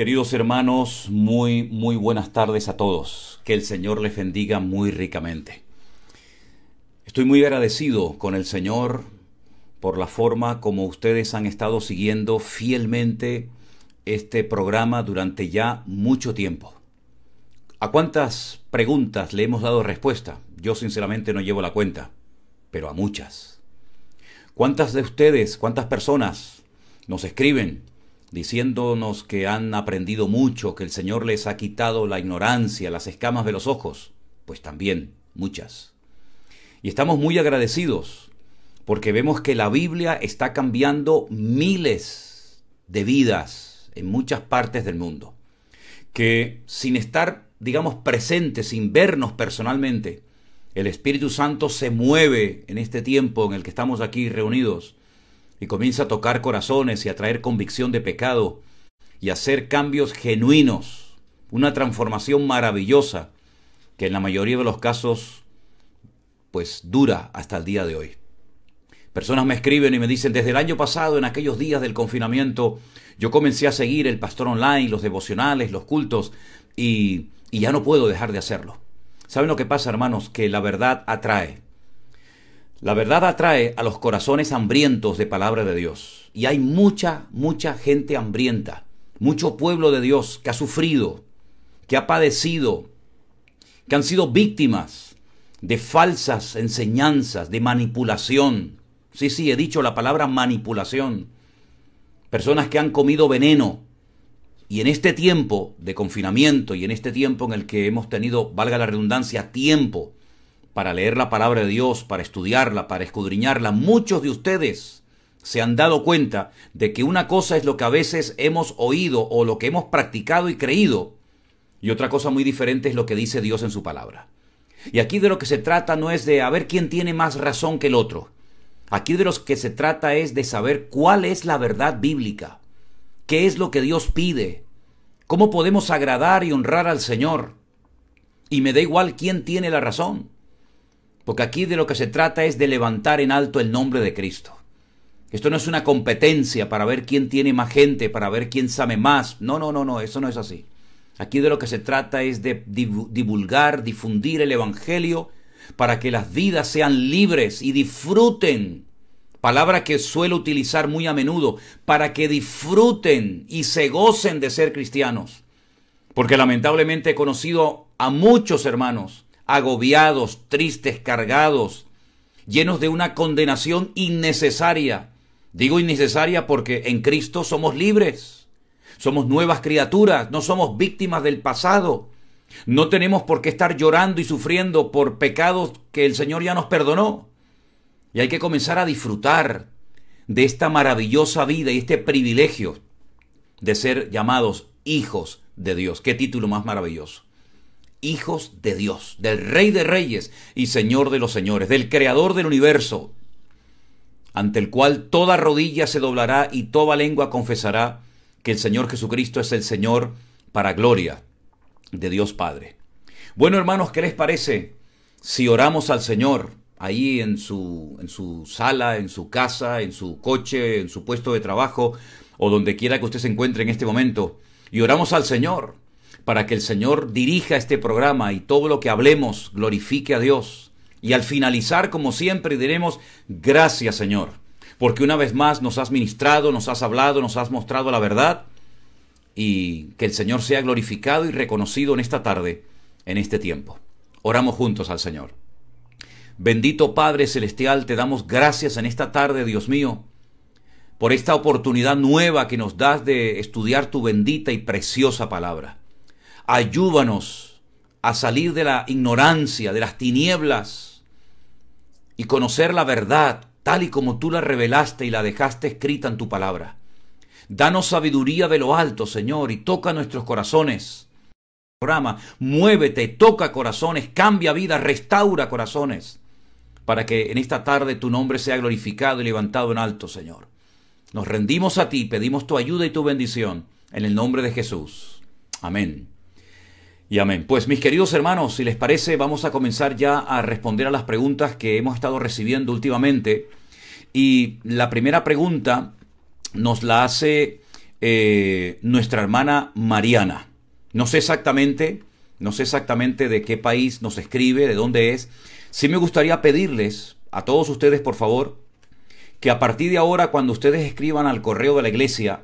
Queridos hermanos, muy, muy buenas tardes a todos. Que el Señor les bendiga muy ricamente. Estoy muy agradecido con el Señor por la forma como ustedes han estado siguiendo fielmente este programa durante ya mucho tiempo. ¿A cuántas preguntas le hemos dado respuesta? Yo sinceramente no llevo la cuenta, pero a muchas. ¿Cuántas de ustedes, cuántas personas nos escriben diciéndonos que han aprendido mucho, que el Señor les ha quitado la ignorancia, las escamas de los ojos, pues también muchas. Y estamos muy agradecidos porque vemos que la Biblia está cambiando miles de vidas en muchas partes del mundo, que sin estar, digamos, presentes, sin vernos personalmente, el Espíritu Santo se mueve en este tiempo en el que estamos aquí reunidos y comienza a tocar corazones y a traer convicción de pecado y a hacer cambios genuinos, una transformación maravillosa que en la mayoría de los casos pues dura hasta el día de hoy. Personas me escriben y me dicen, desde el año pasado, en aquellos días del confinamiento, yo comencé a seguir el pastor online, los devocionales, los cultos, y, y ya no puedo dejar de hacerlo. ¿Saben lo que pasa, hermanos? Que la verdad atrae. La verdad atrae a los corazones hambrientos de palabra de Dios. Y hay mucha, mucha gente hambrienta, mucho pueblo de Dios que ha sufrido, que ha padecido, que han sido víctimas de falsas enseñanzas, de manipulación. Sí, sí, he dicho la palabra manipulación. Personas que han comido veneno. Y en este tiempo de confinamiento y en este tiempo en el que hemos tenido, valga la redundancia, tiempo para leer la palabra de Dios, para estudiarla, para escudriñarla, muchos de ustedes se han dado cuenta de que una cosa es lo que a veces hemos oído o lo que hemos practicado y creído, y otra cosa muy diferente es lo que dice Dios en su palabra. Y aquí de lo que se trata no es de a ver quién tiene más razón que el otro. Aquí de lo que se trata es de saber cuál es la verdad bíblica, qué es lo que Dios pide, cómo podemos agradar y honrar al Señor. Y me da igual quién tiene la razón. Porque aquí de lo que se trata es de levantar en alto el nombre de Cristo. Esto no es una competencia para ver quién tiene más gente, para ver quién sabe más. No, no, no, no, eso no es así. Aquí de lo que se trata es de divulgar, difundir el Evangelio para que las vidas sean libres y disfruten. Palabra que suelo utilizar muy a menudo, para que disfruten y se gocen de ser cristianos. Porque lamentablemente he conocido a muchos hermanos agobiados, tristes, cargados, llenos de una condenación innecesaria. Digo innecesaria porque en Cristo somos libres, somos nuevas criaturas, no somos víctimas del pasado. No tenemos por qué estar llorando y sufriendo por pecados que el Señor ya nos perdonó. Y hay que comenzar a disfrutar de esta maravillosa vida y este privilegio de ser llamados hijos de Dios. Qué título más maravilloso hijos de Dios, del Rey de Reyes y Señor de los Señores, del Creador del universo, ante el cual toda rodilla se doblará y toda lengua confesará que el Señor Jesucristo es el Señor para gloria de Dios Padre. Bueno, hermanos, ¿qué les parece si oramos al Señor ahí en su, en su sala, en su casa, en su coche, en su puesto de trabajo o donde quiera que usted se encuentre en este momento? Y oramos al Señor para que el Señor dirija este programa y todo lo que hablemos glorifique a Dios. Y al finalizar, como siempre, diremos, gracias Señor, porque una vez más nos has ministrado, nos has hablado, nos has mostrado la verdad, y que el Señor sea glorificado y reconocido en esta tarde, en este tiempo. Oramos juntos al Señor. Bendito Padre Celestial, te damos gracias en esta tarde, Dios mío, por esta oportunidad nueva que nos das de estudiar tu bendita y preciosa palabra ayúdanos a salir de la ignorancia, de las tinieblas, y conocer la verdad tal y como tú la revelaste y la dejaste escrita en tu palabra. Danos sabiduría de lo alto, Señor, y toca nuestros corazones. Programa, muévete, toca corazones, cambia vida, restaura corazones, para que en esta tarde tu nombre sea glorificado y levantado en alto, Señor. Nos rendimos a ti, pedimos tu ayuda y tu bendición, en el nombre de Jesús. Amén. Y amén. Pues mis queridos hermanos, si les parece, vamos a comenzar ya a responder a las preguntas que hemos estado recibiendo últimamente. Y la primera pregunta nos la hace eh, nuestra hermana Mariana. No sé exactamente, no sé exactamente de qué país nos escribe, de dónde es. Sí me gustaría pedirles a todos ustedes, por favor, que a partir de ahora, cuando ustedes escriban al correo de la iglesia,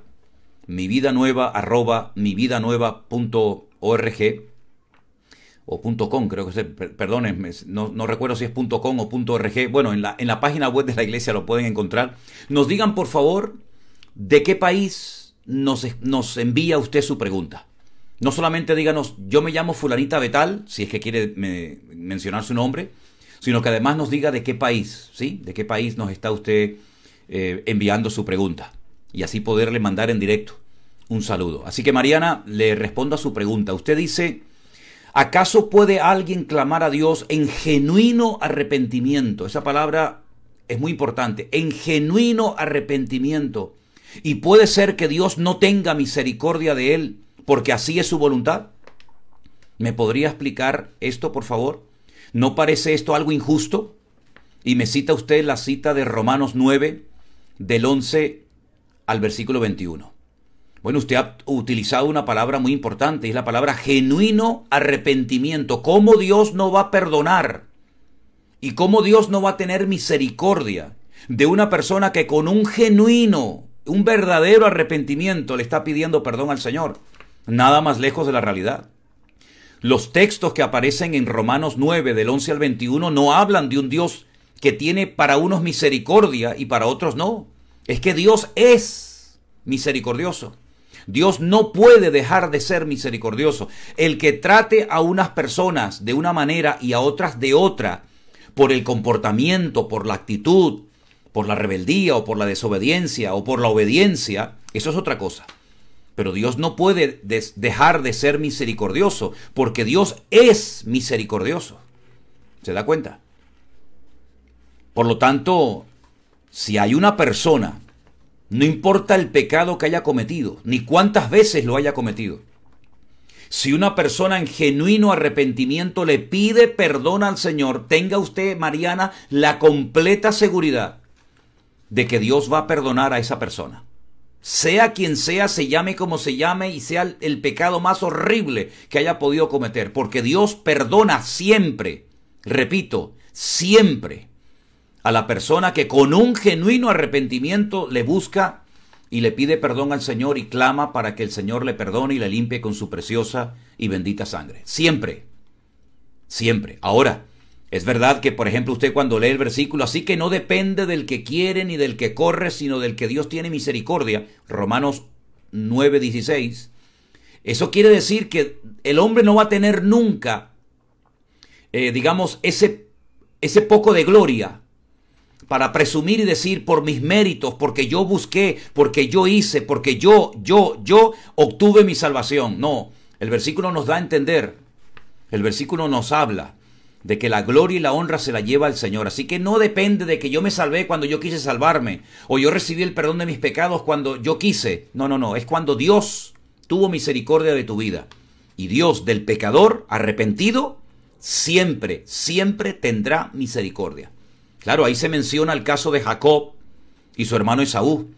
mi vida nueva, mi vida nueva o .com, creo que es, perdónenme, no, recuerdo si es .com o .org, bueno, en la, página web de la iglesia lo pueden encontrar. Nos digan, por favor, de qué país nos, nos envía usted su pregunta. No solamente díganos, yo me llamo fulanita Betal, si es que quiere mencionar su nombre, sino que además nos diga de qué país, ¿sí? De qué país nos está usted eh, enviando su pregunta. Y así poderle mandar en directo un saludo. Así que Mariana, le respondo a su pregunta. Usted dice ¿Acaso puede alguien clamar a Dios en genuino arrepentimiento? Esa palabra es muy importante, en genuino arrepentimiento. Y puede ser que Dios no tenga misericordia de él, porque así es su voluntad. ¿Me podría explicar esto, por favor? ¿No parece esto algo injusto? Y me cita usted la cita de Romanos 9, del 11 al versículo 21. Bueno, usted ha utilizado una palabra muy importante, es la palabra genuino arrepentimiento. ¿Cómo Dios no va a perdonar? ¿Y cómo Dios no va a tener misericordia de una persona que con un genuino, un verdadero arrepentimiento le está pidiendo perdón al Señor? Nada más lejos de la realidad. Los textos que aparecen en Romanos 9 del 11 al 21 no hablan de un Dios que tiene para unos misericordia y para otros no. Es que Dios es misericordioso. Dios no puede dejar de ser misericordioso. El que trate a unas personas de una manera y a otras de otra, por el comportamiento, por la actitud, por la rebeldía o por la desobediencia o por la obediencia, eso es otra cosa. Pero Dios no puede dejar de ser misericordioso, porque Dios es misericordioso. ¿Se da cuenta? Por lo tanto, si hay una persona no importa el pecado que haya cometido, ni cuántas veces lo haya cometido. Si una persona en genuino arrepentimiento le pide perdón al Señor, tenga usted, Mariana, la completa seguridad de que Dios va a perdonar a esa persona. Sea quien sea, se llame como se llame y sea el, pecado más horrible que haya podido cometer, porque Dios perdona siempre, repito, siempre a la persona que con un genuino arrepentimiento le busca y le pide perdón al Señor y clama para que el Señor le perdone y le limpie con su preciosa y bendita sangre. Siempre, siempre. Ahora, es verdad que, por ejemplo, usted cuando lee el versículo, así que no depende del que quiere ni del que corre, sino del que Dios tiene misericordia, Romanos 9, 16, eso quiere decir que el hombre no va a tener nunca, eh, digamos, ese, ese poco de gloria para presumir y decir por mis méritos, porque yo busqué, porque yo hice, porque yo, yo, yo obtuve mi salvación. No, el versículo nos da a entender, el versículo nos habla de que la gloria y la honra se la lleva el Señor. Así que no depende de que yo me salvé cuando yo quise salvarme, o yo recibí el perdón de mis pecados cuando yo quise. No, no, no, es cuando Dios tuvo misericordia de tu vida. Y Dios del pecador arrepentido siempre, siempre tendrá misericordia. Claro, ahí se menciona el caso de Jacob y su hermano Esaú.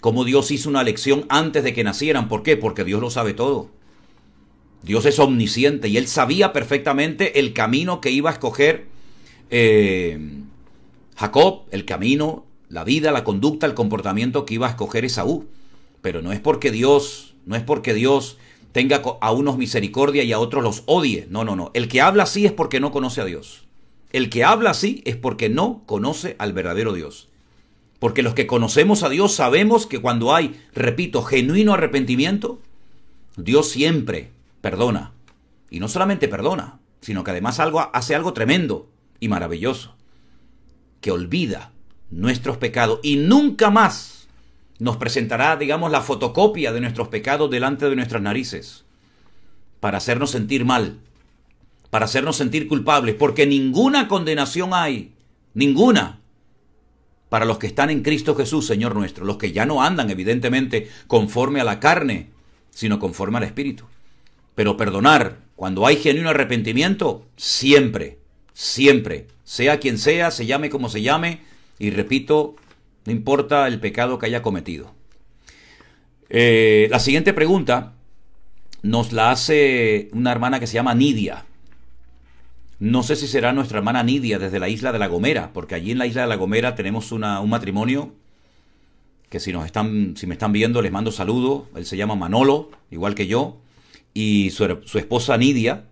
Cómo Dios hizo una lección antes de que nacieran. ¿Por qué? Porque Dios lo sabe todo. Dios es omnisciente y él sabía perfectamente el camino que iba a escoger eh, Jacob, el camino, la vida, la conducta, el comportamiento que iba a escoger Esaú. Pero no es porque Dios, no es porque Dios tenga a unos misericordia y a otros los odie. No, no, no. El que habla así es porque no conoce a Dios. El que habla así es porque no conoce al verdadero Dios. Porque los que conocemos a Dios sabemos que cuando hay, repito, genuino arrepentimiento, Dios siempre perdona. Y no solamente perdona, sino que además algo, hace algo tremendo y maravilloso, que olvida nuestros pecados y nunca más nos presentará, digamos, la fotocopia de nuestros pecados delante de nuestras narices para hacernos sentir mal, para hacernos sentir culpables, porque ninguna condenación hay, ninguna, para los que están en Cristo Jesús, Señor nuestro, los que ya no andan evidentemente conforme a la carne, sino conforme al Espíritu. Pero perdonar, cuando hay genuino arrepentimiento, siempre, siempre, sea quien sea, se llame como se llame, y repito, no importa el pecado que haya cometido. Eh, la siguiente pregunta nos la hace una hermana que se llama Nidia. No sé si será nuestra hermana Nidia desde la isla de La Gomera, porque allí en la isla de La Gomera tenemos un matrimonio que si nos están, si me están viendo, les mando saludos. Él se llama Manolo, igual que yo, y su, su esposa Nidia.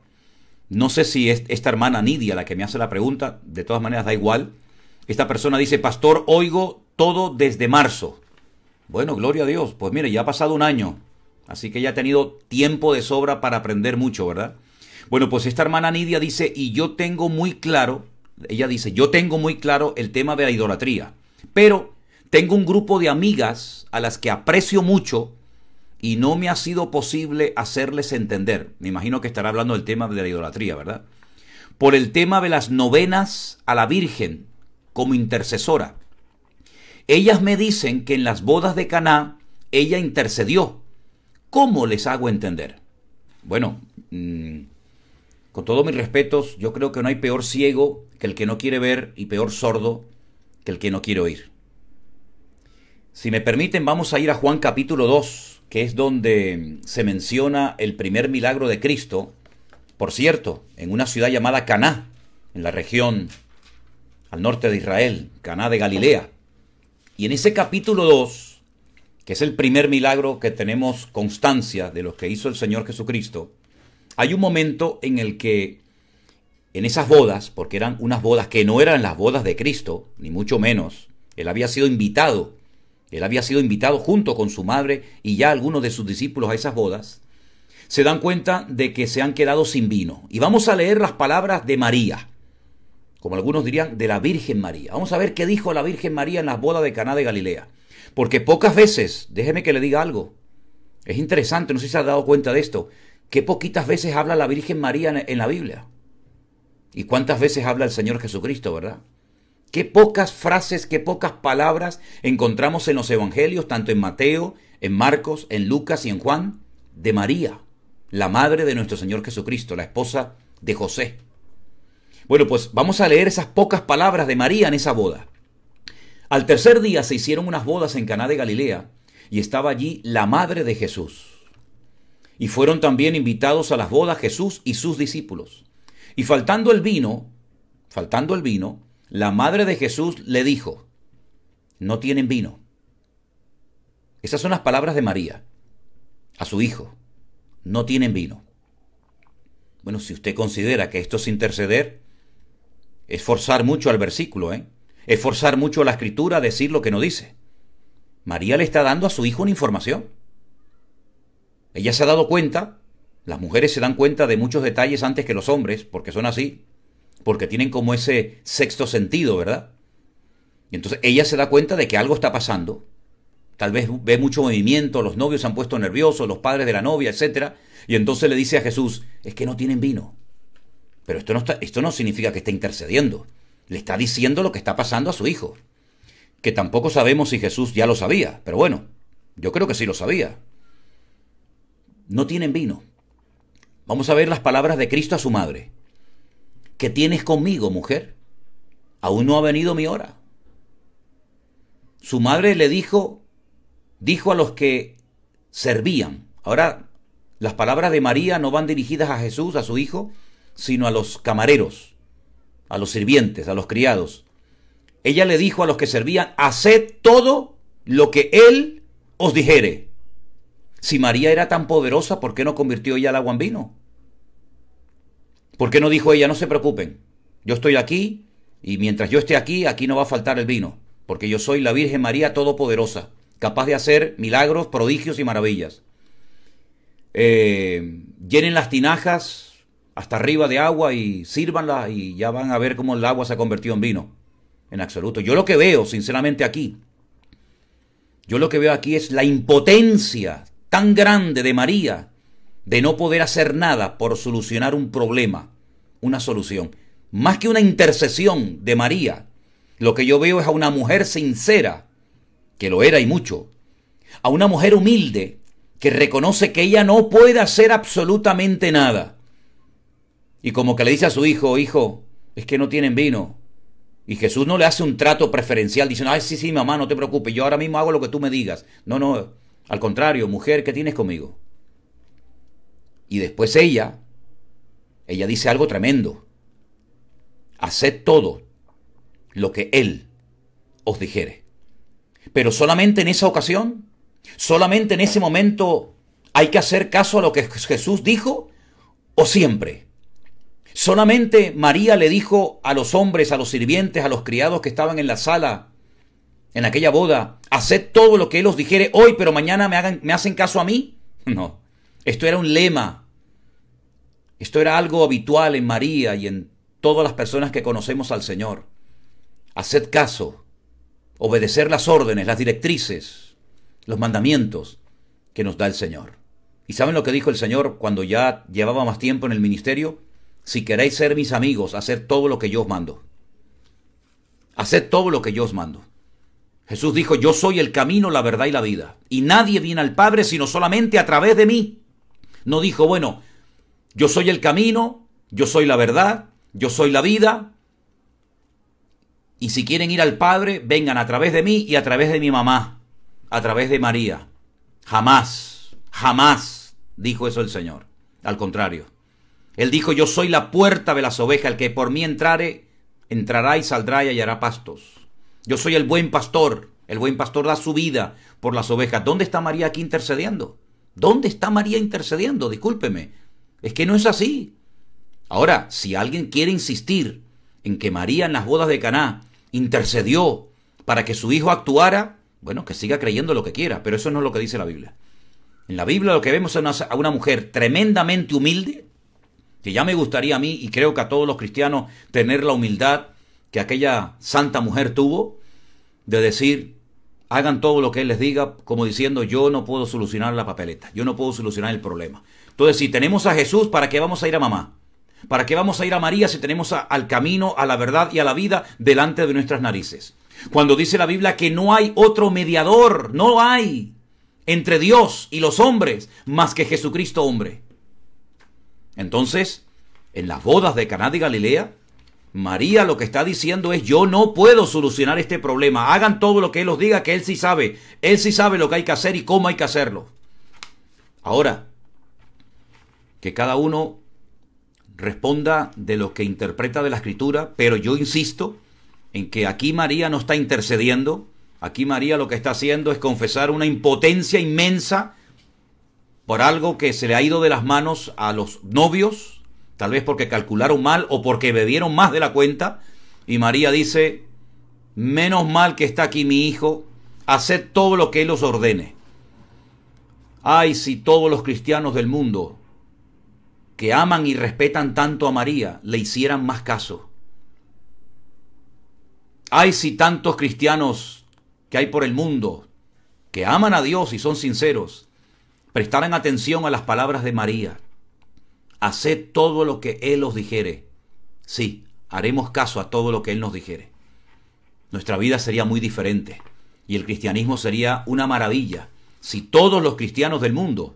No sé si es esta hermana Nidia la que me hace la pregunta, de todas maneras da igual. Esta persona dice, pastor, oigo todo desde marzo. Bueno, gloria a Dios. Pues mire, ya ha pasado un año, así que ya ha tenido tiempo de sobra para aprender mucho, ¿verdad? Bueno, pues esta hermana Nidia dice, y yo tengo muy claro, ella dice, yo tengo muy claro el tema de la idolatría, pero tengo un grupo de amigas a las que aprecio mucho y no me ha sido posible hacerles entender. Me imagino que estará hablando del tema de la idolatría, ¿verdad? Por el tema de las novenas a la Virgen como intercesora. Ellas me dicen que en las bodas de Caná ella intercedió. ¿Cómo les hago entender? Bueno, mm, con todos mis respetos, yo creo que no hay peor ciego que el que no quiere ver y peor sordo que el que no quiere oír. Si me permiten, vamos a ir a Juan capítulo 2, que es donde se menciona el primer milagro de Cristo, por cierto, en una ciudad llamada Caná, en la región al norte de Israel, Caná de Galilea. Y en ese capítulo 2, que es el primer milagro que tenemos constancia de lo que hizo el Señor Jesucristo, hay un momento en el que en esas bodas, porque eran unas bodas que no eran las bodas de Cristo, ni mucho menos, él había sido invitado, él había sido invitado junto con su madre y ya algunos de sus discípulos a esas bodas, se dan cuenta de que se han quedado sin vino. Y vamos a leer las palabras de María, como algunos dirían, de la Virgen María. Vamos a ver qué dijo la Virgen María en las bodas de Caná de Galilea. Porque pocas veces, déjeme que le diga algo, es interesante, no sé si se ha dado cuenta de esto, Qué poquitas veces habla la Virgen María en la Biblia. Y cuántas veces habla el Señor Jesucristo, ¿verdad? Qué pocas frases, qué pocas palabras encontramos en los evangelios, tanto en Mateo, en Marcos, en Lucas y en Juan, de María, la madre de nuestro Señor Jesucristo, la esposa de José. Bueno, pues vamos a leer esas pocas palabras de María en esa boda. Al tercer día se hicieron unas bodas en Caná de Galilea y estaba allí la madre de Jesús. Y fueron también invitados a las bodas Jesús y sus discípulos. Y faltando el vino, faltando el vino, la madre de Jesús le dijo, no tienen vino. Esas son las palabras de María a su hijo, no tienen vino. Bueno, si usted considera que esto es interceder, es forzar mucho al versículo, ¿eh? es forzar mucho a la escritura a decir lo que no dice. María le está dando a su hijo una información. Ella se ha dado cuenta, las mujeres se dan cuenta de muchos detalles antes que los hombres, porque son así, porque tienen como ese sexto sentido, ¿verdad? Y entonces ella se da cuenta de que algo está pasando. Tal vez ve mucho movimiento, los novios se han puesto nerviosos, los padres de la novia, etc. Y entonces le dice a Jesús, es que no tienen vino. Pero esto no, esto no significa que esté intercediendo. Le está diciendo lo que está pasando a su hijo. Que tampoco sabemos si Jesús ya lo sabía, pero bueno, yo creo que sí lo sabía no tienen vino. Vamos a ver las palabras de Cristo a su madre. ¿Qué tienes conmigo, mujer? Aún no ha venido mi hora. Su madre le dijo, dijo a los que servían. Ahora, las palabras de María no van dirigidas a Jesús, a su hijo, sino a los camareros, a los sirvientes, a los criados. Ella le dijo a los que servían, haced todo lo que él os dijere. Si María era tan poderosa, ¿por qué no convirtió ella el agua en vino? ¿Por qué no dijo ella, no se preocupen, yo estoy aquí y mientras yo esté aquí, aquí no va a faltar el vino, porque yo soy la Virgen María Todopoderosa, capaz de hacer milagros, prodigios y maravillas? Eh, llenen las tinajas hasta arriba de agua y sírvanlas y ya van a ver cómo el agua se ha convertido en vino. En absoluto. Yo lo que veo, sinceramente, aquí, yo lo que veo aquí es la impotencia tan grande de María de no poder hacer nada por solucionar un problema, una solución. Más que una intercesión de María, lo que yo veo es a una mujer sincera, que lo era y mucho, a una mujer humilde, que reconoce que ella no puede hacer absolutamente nada. Y como que le dice a su hijo, hijo, es que no tienen vino. Y Jesús no le hace un trato preferencial diciendo, ay, sí, sí, mamá, no te preocupes, yo ahora mismo hago lo que tú me digas. No, no, al contrario, mujer, ¿qué tienes conmigo? Y después ella, ella dice algo tremendo. Haced todo lo que él os dijere. Pero solamente en esa ocasión, solamente en ese momento, hay que hacer caso a lo que Jesús dijo o siempre. Solamente María le dijo a los hombres, a los sirvientes, a los criados que estaban en la sala, en aquella boda, haced todo lo que Él os dijere hoy, pero mañana me, hagan, me hacen caso a mí. No, esto era un lema. Esto era algo habitual en María y en todas las personas que conocemos al Señor. Haced caso, obedecer las órdenes, las directrices, los mandamientos que nos da el Señor. ¿Y saben lo que dijo el Señor cuando ya llevaba más tiempo en el ministerio? Si queréis ser mis amigos, haced todo lo que yo os mando. Haced todo lo que yo os mando. Jesús dijo, yo soy el camino, la verdad y la vida. Y nadie viene al Padre sino solamente a través de mí. No dijo, bueno, yo soy el camino, yo soy la verdad, yo soy la vida. Y si quieren ir al Padre, vengan a través de mí y a través de mi mamá, a través de María. Jamás, jamás dijo eso el Señor. Al contrario, Él dijo, yo soy la puerta de las ovejas, el que por mí entrare, entrará y saldrá y hallará pastos. Yo soy el buen pastor. El buen pastor da su vida por las ovejas. ¿Dónde está María aquí intercediendo? ¿Dónde está María intercediendo? Discúlpeme. Es que no es así. Ahora, si alguien quiere insistir en que María en las bodas de Caná intercedió para que su hijo actuara, bueno, que siga creyendo lo que quiera, pero eso no es lo que dice la Biblia. En la Biblia lo que vemos es a una mujer tremendamente humilde, que ya me gustaría a mí y creo que a todos los cristianos tener la humildad que aquella santa mujer tuvo, de decir, hagan todo lo que él les diga, como diciendo, yo no puedo solucionar la papeleta, yo no puedo solucionar el problema. Entonces, si tenemos a Jesús, ¿para qué vamos a ir a mamá? ¿Para qué vamos a ir a María si tenemos al camino, a la verdad y a la vida delante de nuestras narices? Cuando dice la Biblia que no hay otro mediador, no hay entre Dios y los hombres más que Jesucristo hombre. Entonces, en las bodas de Caná de Galilea, María lo que está diciendo es yo no puedo solucionar este problema. Hagan todo lo que Él os diga, que Él sí sabe. Él sí sabe lo que hay que hacer y cómo hay que hacerlo. Ahora, que cada uno responda de lo que interpreta de la escritura, pero yo insisto en que aquí María no está intercediendo, aquí María lo que está haciendo es confesar una impotencia inmensa por algo que se le ha ido de las manos a los novios, tal vez porque calcularon mal o porque bebieron más de la cuenta. Y María dice, menos mal que está aquí mi hijo, haced todo lo que él os ordene. Ay, si todos los cristianos del mundo que aman y respetan tanto a María le hicieran más caso. Ay, si tantos cristianos que hay por el mundo que aman a Dios y son sinceros, prestaran atención a las palabras de María haced todo lo que Él os dijere. Sí, haremos caso a todo lo que Él nos dijere. Nuestra vida sería muy diferente y el cristianismo sería una maravilla si todos los cristianos del mundo,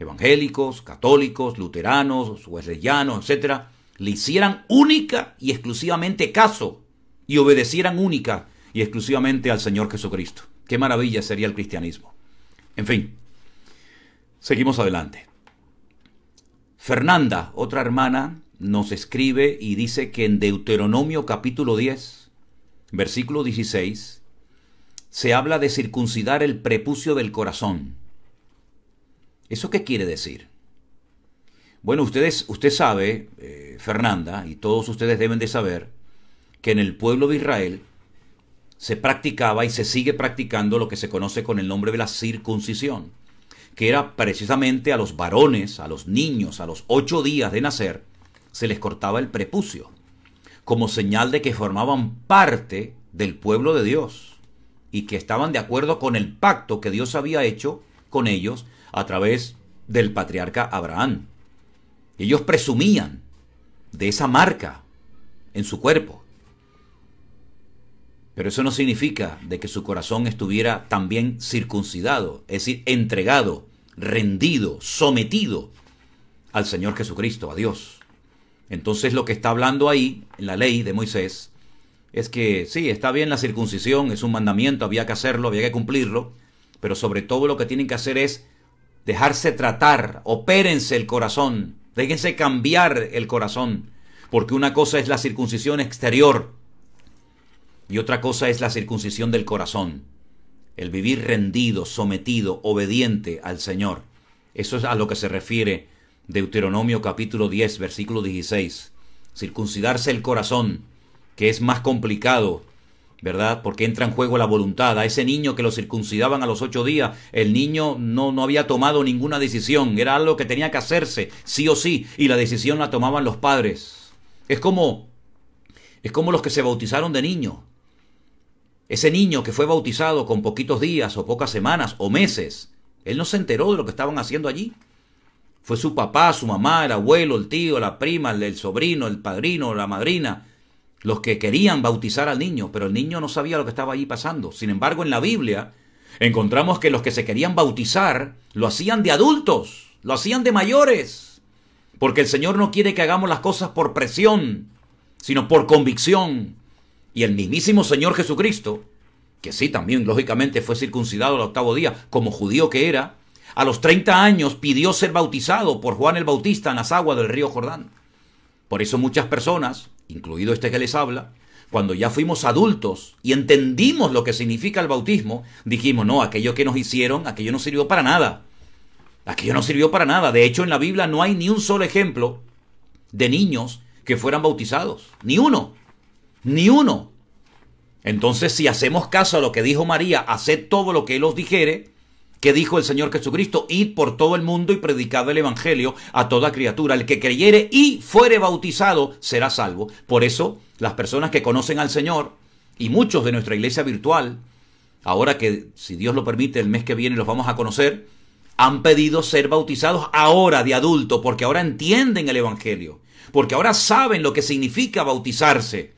evangélicos, católicos, luteranos, wesleyanos, etc., le hicieran única y exclusivamente caso y obedecieran única y exclusivamente al Señor Jesucristo. Qué maravilla sería el cristianismo. En fin, seguimos adelante. Fernanda, otra hermana, nos escribe y dice que en Deuteronomio capítulo 10, versículo 16, se habla de circuncidar el prepucio del corazón. ¿Eso qué quiere decir? Bueno, ustedes, usted sabe, eh, Fernanda, y todos ustedes deben de saber, que en el pueblo de Israel se practicaba y se sigue practicando lo que se conoce con el nombre de la circuncisión que era precisamente a los varones, a los niños, a los ocho días de nacer, se les cortaba el prepucio, como señal de que formaban parte del pueblo de Dios y que estaban de acuerdo con el pacto que Dios había hecho con ellos a través del patriarca Abraham. Ellos presumían de esa marca en su cuerpo. Pero eso no significa de que su corazón estuviera también circuncidado, es decir, entregado, rendido, sometido al Señor Jesucristo, a Dios. Entonces lo que está hablando ahí, en la ley de Moisés, es que sí, está bien la circuncisión, es un mandamiento, había que hacerlo, había que cumplirlo, pero sobre todo lo que tienen que hacer es dejarse tratar, opérense el corazón, déjense cambiar el corazón, porque una cosa es la circuncisión exterior, y otra cosa es la circuncisión del corazón, el vivir rendido, sometido, obediente al Señor. Eso es a lo que se refiere Deuteronomio capítulo 10, versículo 16. Circuncidarse el corazón, que es más complicado, ¿verdad? Porque entra en juego la voluntad. A ese niño que lo circuncidaban a los ocho días, el niño no, no había tomado ninguna decisión, era algo que tenía que hacerse, sí o sí, y la decisión la tomaban los padres. Es como, es como los que se bautizaron de niño. Ese niño que fue bautizado con poquitos días o pocas semanas o meses, él no se enteró de lo que estaban haciendo allí. Fue su papá, su mamá, el abuelo, el tío, la prima, el, sobrino, el padrino, la madrina, los que querían bautizar al niño, pero el niño no sabía lo que estaba allí pasando. Sin embargo, en la Biblia encontramos que los que se querían bautizar lo hacían de adultos, lo hacían de mayores, porque el Señor no quiere que hagamos las cosas por presión, sino por convicción y el mismísimo Señor Jesucristo, que sí también lógicamente fue circuncidado al octavo día, como judío que era, a los 30 años pidió ser bautizado por Juan el Bautista en las aguas del río Jordán. Por eso muchas personas, incluido este que les habla, cuando ya fuimos adultos y entendimos lo que significa el bautismo, dijimos, no, aquello que nos hicieron, aquello no sirvió para nada. Aquello no sirvió para nada. De hecho, en la Biblia no hay ni un solo ejemplo de niños que fueran bautizados. Ni uno. Ni uno. Entonces, si hacemos caso a lo que dijo María, haced todo lo que Él os dijere, que dijo el Señor Jesucristo, id por todo el mundo y predicad el Evangelio a toda criatura. El que creyere y fuere bautizado será salvo. Por eso, las personas que conocen al Señor, y muchos de nuestra iglesia virtual, ahora que, si Dios lo permite, el mes que viene los vamos a conocer, han pedido ser bautizados ahora de adulto, porque ahora entienden el Evangelio, porque ahora saben lo que significa bautizarse.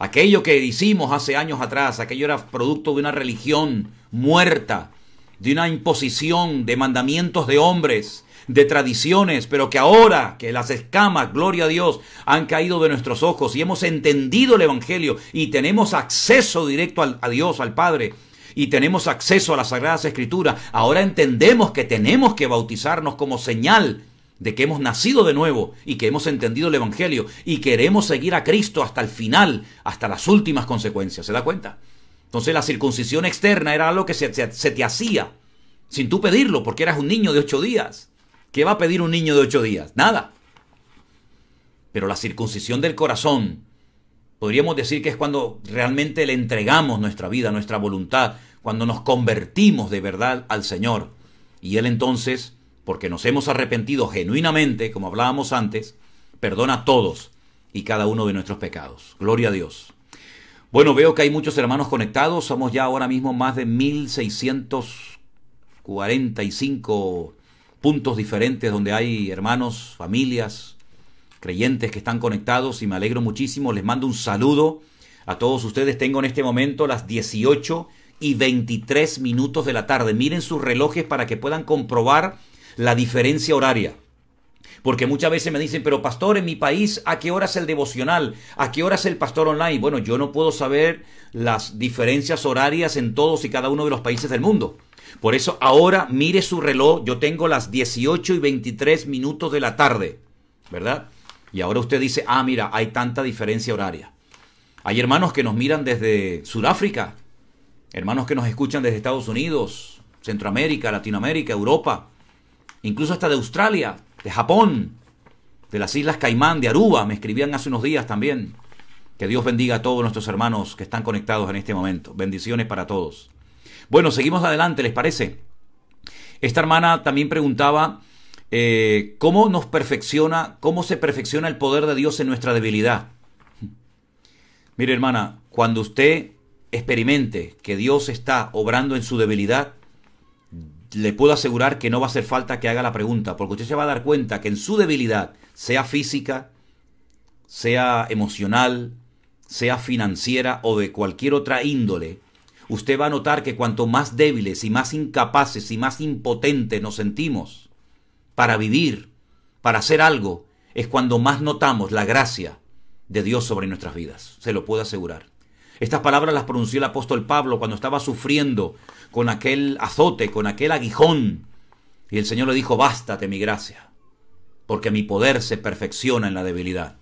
Aquello que hicimos hace años atrás, aquello era producto de una religión muerta, de una imposición de mandamientos de hombres, de tradiciones, pero que ahora que las escamas, gloria a Dios, han caído de nuestros ojos y hemos entendido el Evangelio y tenemos acceso directo a Dios, al Padre, y tenemos acceso a las Sagradas Escrituras, ahora entendemos que tenemos que bautizarnos como señal de que hemos nacido de nuevo y que hemos entendido el Evangelio y queremos seguir a Cristo hasta el final, hasta las últimas consecuencias. ¿Se da cuenta? Entonces la circuncisión externa era algo que se, te hacía sin tú pedirlo, porque eras un niño de ocho días. ¿Qué va a pedir un niño de ocho días? Nada. Pero la circuncisión del corazón, podríamos decir que es cuando realmente le entregamos nuestra vida, nuestra voluntad, cuando nos convertimos de verdad al Señor. Y Él entonces porque nos hemos arrepentido genuinamente, como hablábamos antes, perdona a todos y cada uno de nuestros pecados. Gloria a Dios. Bueno, veo que hay muchos hermanos conectados. Somos ya ahora mismo más de 1645 puntos diferentes donde hay hermanos, familias, creyentes que están conectados y me alegro muchísimo. Les mando un saludo a todos ustedes. Tengo en este momento las 18 y 23 minutos de la tarde. Miren sus relojes para que puedan comprobar la diferencia horaria. Porque muchas veces me dicen, pero pastor, en mi país, ¿a qué hora es el devocional? ¿A qué hora es el pastor online? Bueno, yo no puedo saber las diferencias horarias en todos y cada uno de los países del mundo. Por eso ahora mire su reloj, yo tengo las 18 y 23 minutos de la tarde, ¿verdad? Y ahora usted dice, ah, mira, hay tanta diferencia horaria. Hay hermanos que nos miran desde Sudáfrica, hermanos que nos escuchan desde Estados Unidos, Centroamérica, Latinoamérica, Europa incluso hasta de Australia, de Japón, de las Islas Caimán, de Aruba, me escribían hace unos días también. Que Dios bendiga a todos nuestros hermanos que están conectados en este momento. Bendiciones para todos. Bueno, seguimos adelante, ¿les parece? Esta hermana también preguntaba eh, cómo nos perfecciona, cómo se perfecciona el poder de Dios en nuestra debilidad. Mire, hermana, cuando usted experimente que Dios está obrando en su debilidad, le puedo asegurar que no va a hacer falta que haga la pregunta, porque usted se va a dar cuenta que en su debilidad, sea física, sea emocional, sea financiera o de cualquier otra índole, usted va a notar que cuanto más débiles y más incapaces y más impotentes nos sentimos para vivir, para hacer algo, es cuando más notamos la gracia de Dios sobre nuestras vidas, se lo puedo asegurar. Estas palabras las pronunció el apóstol Pablo cuando estaba sufriendo con aquel azote, con aquel aguijón. Y el Señor le dijo, bástate mi gracia, porque mi poder se perfecciona en la debilidad.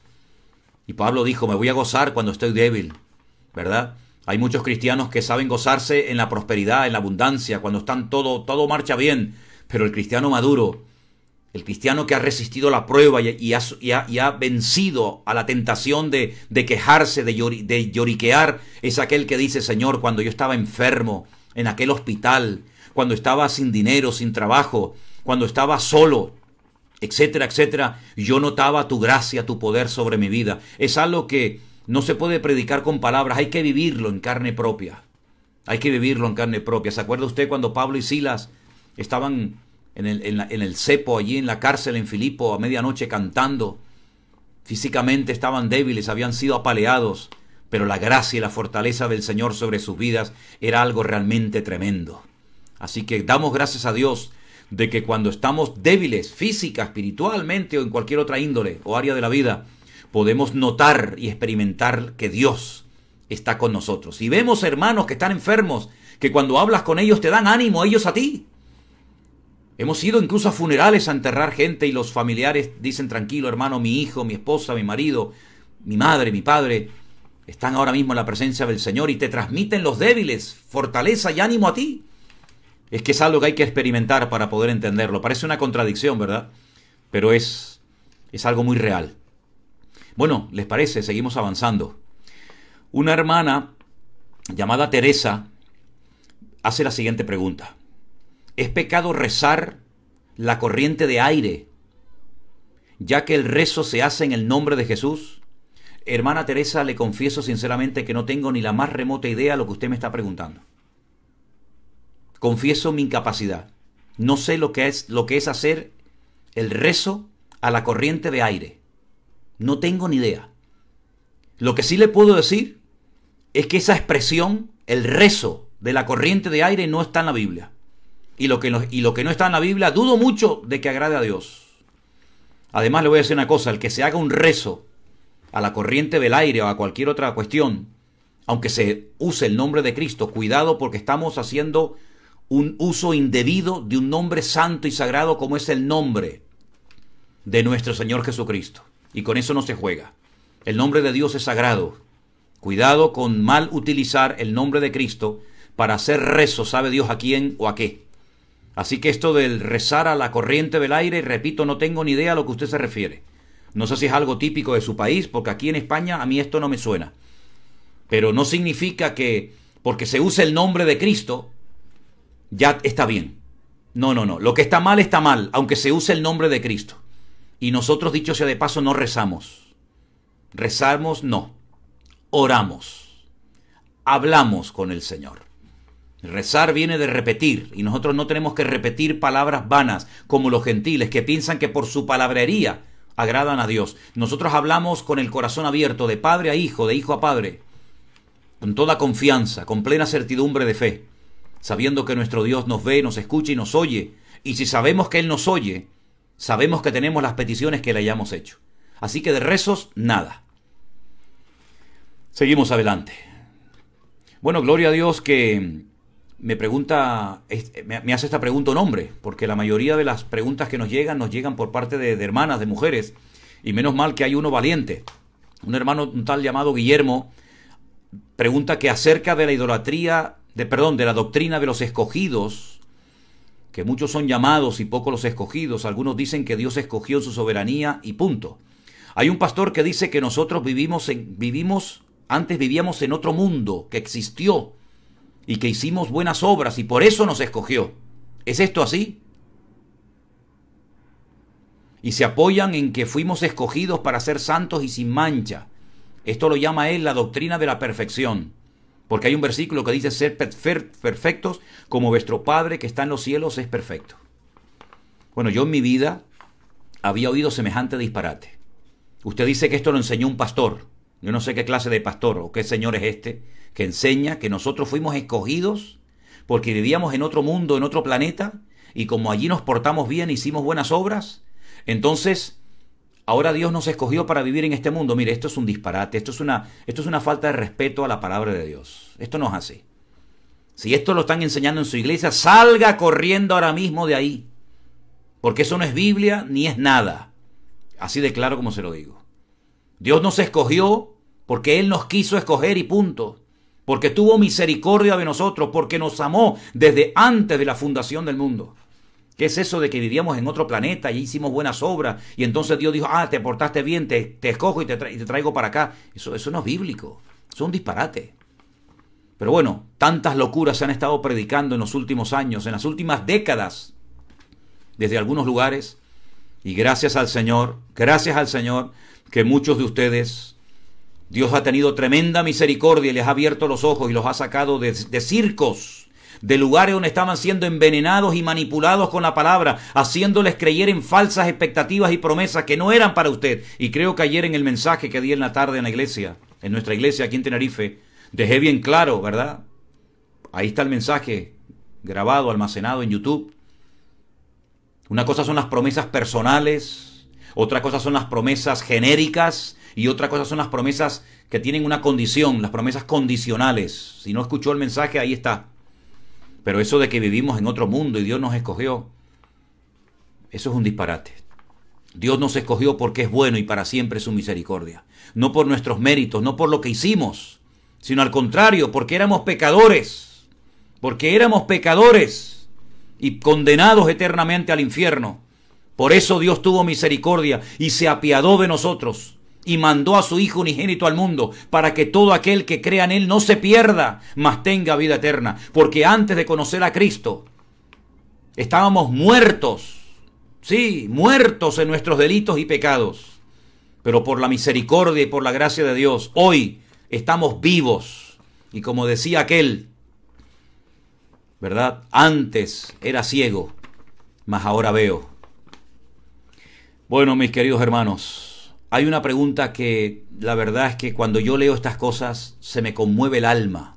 Y Pablo dijo, me voy a gozar cuando estoy débil, ¿verdad? Hay muchos cristianos que saben gozarse en la prosperidad, en la abundancia, cuando están todo, todo marcha bien, pero el cristiano maduro el cristiano que ha resistido la prueba y, ha, vencido a la tentación de, quejarse, de, de lloriquear, es aquel que dice, Señor, cuando yo estaba enfermo en aquel hospital, cuando estaba sin dinero, sin trabajo, cuando estaba solo, etcétera, etcétera, yo notaba tu gracia, tu poder sobre mi vida. Es algo que no se puede predicar con palabras, hay que vivirlo en carne propia. Hay que vivirlo en carne propia. ¿Se acuerda usted cuando Pablo y Silas estaban en el, cepo, allí en la cárcel en Filipo, a medianoche cantando. Físicamente estaban débiles, habían sido apaleados, pero la gracia y la fortaleza del Señor sobre sus vidas era algo realmente tremendo. Así que damos gracias a Dios de que cuando estamos débiles física, espiritualmente o en cualquier otra índole o área de la vida, podemos notar y experimentar que Dios está con nosotros. Y vemos hermanos que están enfermos, que cuando hablas con ellos te dan ánimo ellos a ti. Hemos ido incluso a funerales a enterrar gente y los familiares dicen tranquilo, hermano, mi hijo, mi esposa, mi marido, mi madre, mi padre, están ahora mismo en la presencia del Señor y te transmiten los débiles fortaleza y ánimo a ti. Es que es algo que hay que experimentar para poder entenderlo. Parece una contradicción, ¿verdad? Pero es, es algo muy real. Bueno, ¿les parece? Seguimos avanzando. Una hermana llamada Teresa hace la siguiente pregunta. ¿Es pecado rezar la corriente de aire, ya que el rezo se hace en el nombre de Jesús? Hermana Teresa, le confieso sinceramente que no tengo ni la más remota idea de lo que usted me está preguntando. Confieso mi incapacidad. No sé lo que es lo que es hacer el rezo a la corriente de aire. No tengo ni idea. Lo que sí le puedo decir es que esa expresión, el rezo de la corriente de aire, no está en la Biblia y lo, que no, y lo que no está en la Biblia, dudo mucho de que agrade a Dios. Además le voy a decir una cosa, el que se haga un rezo a la corriente del aire o a cualquier otra cuestión, aunque se use el nombre de Cristo, cuidado porque estamos haciendo un uso indebido de un nombre santo y sagrado como es el nombre de nuestro Señor Jesucristo. Y con eso no se juega. El nombre de Dios es sagrado. Cuidado con mal utilizar el nombre de Cristo para hacer rezo, sabe Dios a quién o a qué. Así que esto del rezar a la corriente del aire, repito, no tengo ni idea a lo que usted se refiere. No sé si es algo típico de su país, porque aquí en España a mí esto no me suena. Pero no significa que porque se use el nombre de Cristo, ya está bien. No, no, no. Lo que está mal está mal, aunque se use el nombre de Cristo. Y nosotros, dicho sea de paso, no rezamos. Rezamos no. Oramos. Hablamos con el Señor. Rezar viene de repetir y nosotros no tenemos que repetir palabras vanas como los gentiles que piensan que por su palabrería agradan a Dios. Nosotros hablamos con el corazón abierto de padre a hijo, de hijo a padre, con toda confianza, con plena certidumbre de fe, sabiendo que nuestro Dios nos ve, nos escucha y nos oye. Y si sabemos que Él nos oye, sabemos que tenemos las peticiones que le hayamos hecho. Así que de rezos, nada. Seguimos adelante. Bueno, gloria a Dios que me pregunta, me hace esta pregunta un hombre, porque la mayoría de las preguntas que nos llegan nos llegan por parte de, hermanas, de mujeres, y menos mal que hay uno valiente. Un hermano, un tal llamado Guillermo, pregunta que acerca de la idolatría, de, perdón, de la doctrina de los escogidos, que muchos son llamados y pocos los escogidos, algunos dicen que Dios escogió su soberanía y punto. Hay un pastor que dice que nosotros vivimos en, vivimos, antes vivíamos en otro mundo que existió y que hicimos buenas obras y por eso nos escogió. ¿Es esto así? Y se apoyan en que fuimos escogidos para ser santos y sin mancha. Esto lo llama él la doctrina de la perfección. Porque hay un versículo que dice ser perfectos como vuestro Padre que está en los cielos es perfecto. Bueno, yo en mi vida había oído semejante disparate. Usted dice que esto lo enseñó un pastor. Yo no sé qué clase de pastor o qué señor es este que enseña que nosotros fuimos escogidos porque vivíamos en otro mundo, en otro planeta, y como allí nos portamos bien, hicimos buenas obras, entonces ahora Dios nos escogió para vivir en este mundo. Mire, esto es un disparate, esto es una, esto es una falta de respeto a la palabra de Dios. Esto no es así. Si esto lo están enseñando en su iglesia, salga corriendo ahora mismo de ahí. Porque eso no es Biblia ni es nada. Así de claro como se lo digo. Dios nos escogió porque Él nos quiso escoger y punto porque tuvo misericordia de nosotros, porque nos amó desde antes de la fundación del mundo. ¿Qué es eso de que vivíamos en otro planeta y hicimos buenas obras? Y entonces Dios dijo, ah, te portaste bien, te, escojo y te, traigo para acá. Eso, eso no es bíblico, eso es un disparate. Pero bueno, tantas locuras se han estado predicando en los últimos años, en las últimas décadas, desde algunos lugares. Y gracias al Señor, gracias al Señor, que muchos de ustedes Dios ha tenido tremenda misericordia y les ha abierto los ojos y los ha sacado de, circos, de lugares donde estaban siendo envenenados y manipulados con la palabra, haciéndoles creer en falsas expectativas y promesas que no eran para usted. Y creo que ayer en el mensaje que di en la tarde en la iglesia, en nuestra iglesia aquí en Tenerife, dejé bien claro, ¿verdad? Ahí está el mensaje grabado, almacenado en YouTube. Una cosa son las promesas personales, otra cosa son las promesas genéricas, y otra cosa son las promesas que tienen una condición, las promesas condicionales. Si no escuchó el mensaje, ahí está. Pero eso de que vivimos en otro mundo y Dios nos escogió, eso es un disparate. Dios nos escogió porque es bueno y para siempre su misericordia. No por nuestros méritos, no por lo que hicimos, sino al contrario, porque éramos pecadores. Porque éramos pecadores y condenados eternamente al infierno. Por eso Dios tuvo misericordia y se apiadó de nosotros y mandó a su Hijo unigénito al mundo, para que todo aquel que crea en Él no se pierda, mas tenga vida eterna. Porque antes de conocer a Cristo, estábamos muertos, sí, muertos en nuestros delitos y pecados. Pero por la misericordia y por la gracia de Dios, hoy estamos vivos. Y como decía aquel, ¿verdad? Antes era ciego, mas ahora veo. Bueno, mis queridos hermanos, hay una pregunta que la verdad es que cuando yo leo estas cosas se me conmueve el alma.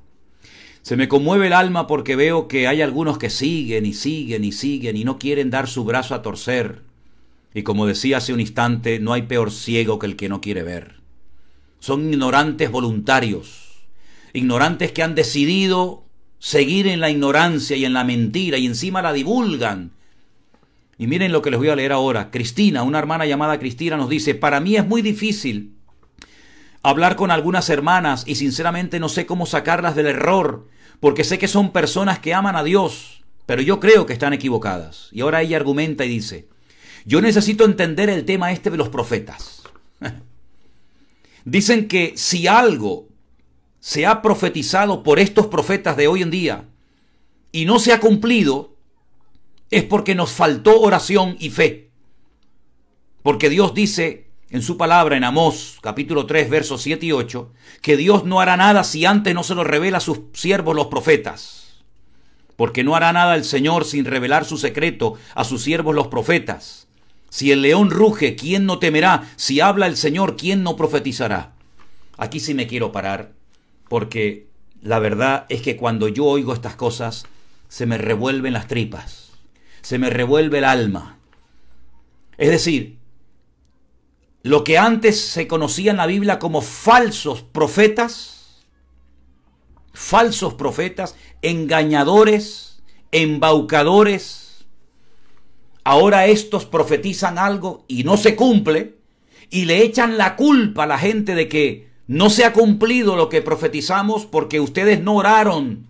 Se me conmueve el alma porque veo que hay algunos que siguen y siguen y siguen y no quieren dar su brazo a torcer. Y como decía hace un instante, no hay peor ciego que el que no quiere ver. Son ignorantes voluntarios, ignorantes que han decidido seguir en la ignorancia y en la mentira y encima la divulgan y miren lo que les voy a leer ahora. Cristina, una hermana llamada Cristina, nos dice, para mí es muy difícil hablar con algunas hermanas y sinceramente no sé cómo sacarlas del error, porque sé que son personas que aman a Dios, pero yo creo que están equivocadas. Y ahora ella argumenta y dice, yo necesito entender el tema este de los profetas. Dicen que si algo se ha profetizado por estos profetas de hoy en día y no se ha cumplido, es porque nos faltó oración y fe. Porque Dios dice en su palabra en Amós capítulo 3 versos 7 y 8 que Dios no hará nada si antes no se lo revela a sus siervos los profetas. Porque no hará nada el Señor sin revelar su secreto a sus siervos los profetas. Si el león ruge, ¿quién no temerá? Si habla el Señor, ¿quién no profetizará? Aquí sí me quiero parar, porque la verdad es que cuando yo oigo estas cosas, se me revuelven las tripas se me revuelve el alma. Es decir, lo que antes se conocía en la Biblia como falsos profetas, falsos profetas, engañadores, embaucadores, ahora estos profetizan algo y no se cumple y le echan la culpa a la gente de que no se ha cumplido lo que profetizamos porque ustedes no oraron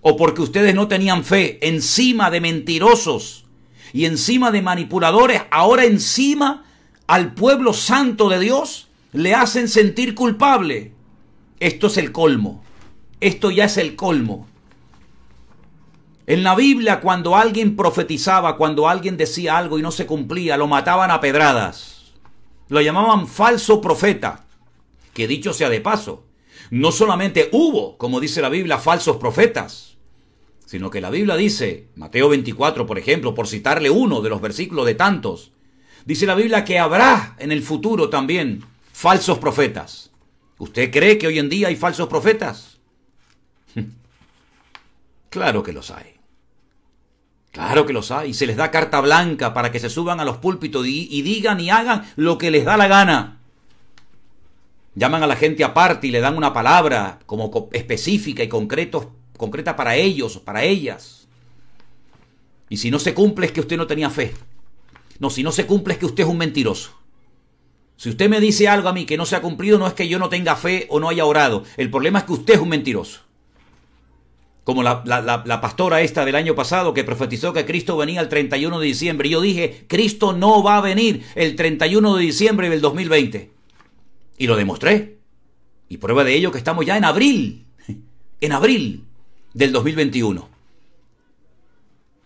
o porque ustedes no tenían fe, encima de mentirosos y encima de manipuladores, ahora encima al pueblo santo de Dios le hacen sentir culpable. Esto es el colmo. Esto ya es el colmo. En la Biblia, cuando alguien profetizaba, cuando alguien decía algo y no se cumplía, lo mataban a pedradas. Lo llamaban falso profeta. Que dicho sea de paso, no solamente hubo, como dice la Biblia, falsos profetas, sino que la Biblia dice, Mateo 24 por ejemplo, por citarle uno de los versículos de tantos, dice la Biblia que habrá en el futuro también falsos profetas. ¿Usted cree que hoy en día hay falsos profetas? claro que los hay. Claro que los hay. Y Se les da carta blanca para que se suban a los púlpitos y, digan y hagan lo que les da la gana. Llaman a la gente aparte y le dan una palabra como específica y concretos concreta para ellos, para ellas. Y si no se cumple es que usted no tenía fe. No, si no se cumple es que usted es un mentiroso. Si usted me dice algo a mí que no se ha cumplido, no es que yo no tenga fe o no haya orado. El problema es que usted es un mentiroso. Como la, pastora esta del año pasado que profetizó que Cristo venía el 31 de diciembre. Y yo dije, Cristo no va a venir el 31 de diciembre del 2020. Y lo demostré. Y prueba de ello que estamos ya en abril. En abril del 2021.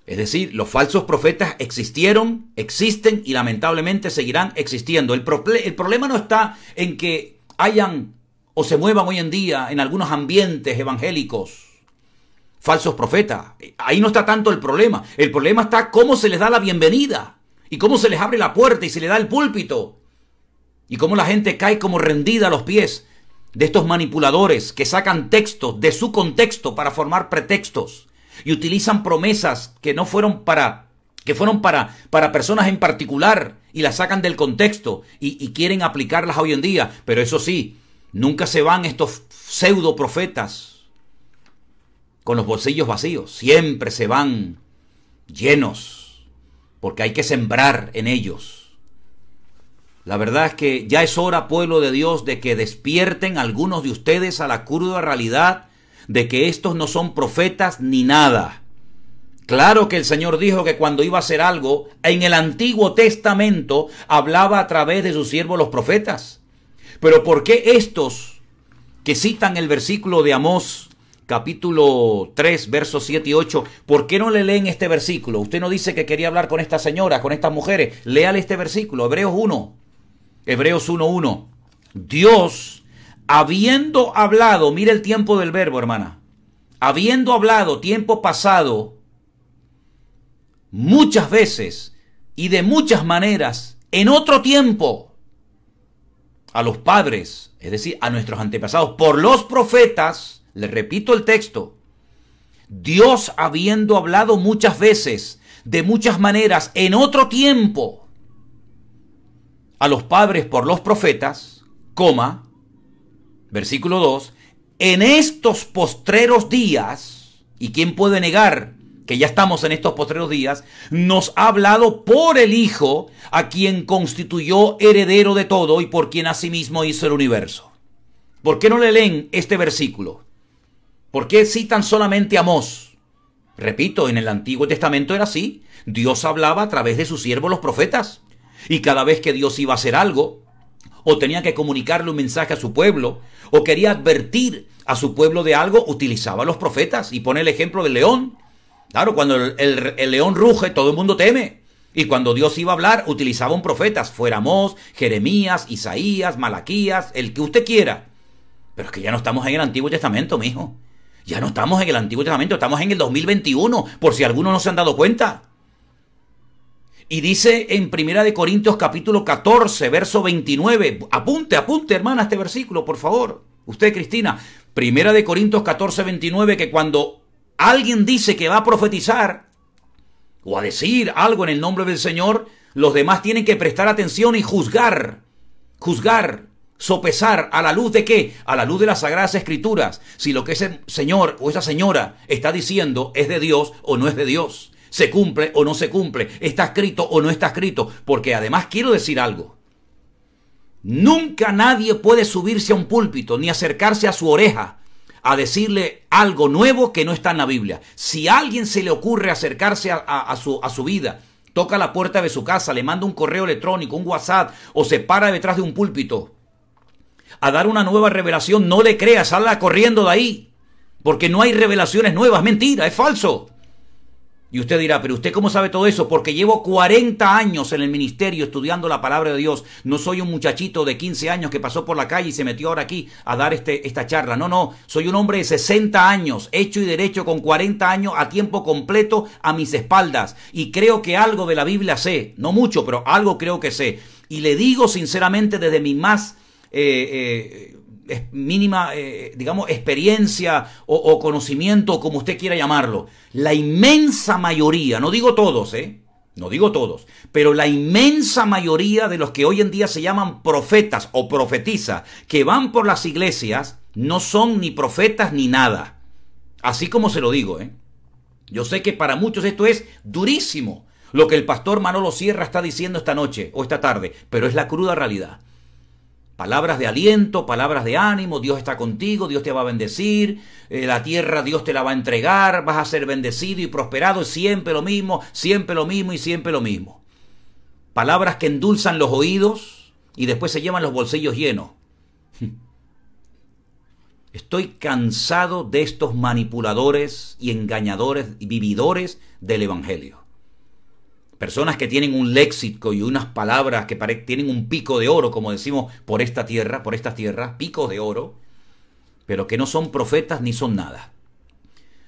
Es decir, los falsos profetas existieron, existen y lamentablemente seguirán existiendo. El, el problema no está en que hayan o se muevan hoy en día en algunos ambientes evangélicos falsos profetas. Ahí no está tanto el problema. El problema está cómo se les da la bienvenida y cómo se les abre la puerta y se les da el púlpito y cómo la gente cae como rendida a los pies de estos manipuladores que sacan textos de su contexto para formar pretextos y utilizan promesas que no fueron para que fueron para, para personas en particular y las sacan del contexto y, y quieren aplicarlas hoy en día. Pero eso sí, nunca se van estos pseudo profetas con los bolsillos vacíos. Siempre se van llenos porque hay que sembrar en ellos. La verdad es que ya es hora, pueblo de Dios, de que despierten algunos de ustedes a la cruda realidad de que estos no son profetas ni nada. Claro que el Señor dijo que cuando iba a hacer algo, en el Antiguo Testamento hablaba a través de sus siervos los profetas. Pero ¿por qué estos que citan el versículo de Amós capítulo 3, versos 7 y 8. ¿Por qué no le leen este versículo? Usted no dice que quería hablar con estas señoras, con estas mujeres. Léale este versículo, Hebreos 1. Hebreos 1.1. Dios, habiendo hablado, mira el tiempo del verbo, hermana. Habiendo hablado tiempo pasado, muchas veces y de muchas maneras, en otro tiempo, a los padres, es decir, a nuestros antepasados, por los profetas, le repito el texto, Dios habiendo hablado muchas veces, de muchas maneras, en otro tiempo, a los padres por los profetas, coma, versículo 2, en estos postreros días, y quién puede negar que ya estamos en estos postreros días, nos ha hablado por el Hijo, a quien constituyó heredero de todo y por quien asimismo hizo el universo. ¿Por qué no le leen este versículo? ¿Por qué citan solamente a Mos? Repito, en el Antiguo Testamento era así. Dios hablaba a través de sus siervos los profetas. Y cada vez que Dios iba a hacer algo, o tenía que comunicarle un mensaje a su pueblo, o quería advertir a su pueblo de algo, utilizaba a los profetas. Y pone el ejemplo del león. Claro, cuando el, león ruge, todo el mundo teme. Y cuando Dios iba a hablar, utilizaba un profetas. Fuera Mos, Jeremías, Isaías, Malaquías, el que usted quiera. Pero es que ya no estamos en el Antiguo Testamento, mijo. Ya no estamos en el Antiguo Testamento, estamos en el 2021, por si algunos no se han dado cuenta. Y dice en Primera de Corintios capítulo 14, verso 29. Apunte, apunte, hermana, este versículo, por favor. Usted, Cristina, Primera de Corintios 14, 29, que cuando alguien dice que va a profetizar o a decir algo en el nombre del Señor, los demás tienen que prestar atención y juzgar, juzgar, sopesar a la luz de qué? A la luz de las sagradas escrituras, si lo que ese señor o esa señora está diciendo es de Dios o no es de Dios se cumple o no se cumple, está escrito o no está escrito, porque además quiero decir algo. Nunca nadie puede subirse a un púlpito ni acercarse a su oreja a decirle algo nuevo que no está en la Biblia. Si a alguien se le ocurre acercarse a, su, a su vida, toca la puerta de su casa, le manda un correo electrónico, un WhatsApp o se para detrás de un púlpito a dar una nueva revelación, no le creas, salga corriendo de ahí. Porque no hay revelaciones nuevas, mentira, es falso. Y usted dirá, pero usted cómo sabe todo eso? Porque llevo 40 años en el ministerio estudiando la palabra de Dios. No soy un muchachito de 15 años que pasó por la calle y se metió ahora aquí a dar este, esta charla. No, no, soy un hombre de 60 años, hecho y derecho con 40 años a tiempo completo a mis espaldas. Y creo que algo de la Biblia sé, no mucho, pero algo creo que sé. Y le digo sinceramente desde mi más... Eh, eh, mínima, eh, digamos, experiencia o, o, conocimiento, como usted quiera llamarlo, la inmensa mayoría, no digo todos, ¿eh? No digo todos, pero la inmensa mayoría de los que hoy en día se llaman profetas o profetizas, que van por las iglesias, no son ni profetas ni nada. Así como se lo digo, ¿eh? Yo sé que para muchos esto es durísimo, lo que el pastor Manolo Sierra está diciendo esta noche o esta tarde, pero es la cruda realidad. Palabras de aliento, palabras de ánimo, Dios está contigo, Dios te va a bendecir, eh, la tierra Dios te la va a entregar, vas a ser bendecido y prosperado, siempre lo mismo, siempre lo mismo y siempre lo mismo. Palabras que endulzan los oídos y después se llevan los bolsillos llenos. Estoy cansado de estos manipuladores y engañadores y vividores del Evangelio personas que tienen un léxico y unas palabras que tienen un pico de oro, como decimos por esta tierra, por estas tierras, picos de oro, pero que no son profetas ni son nada.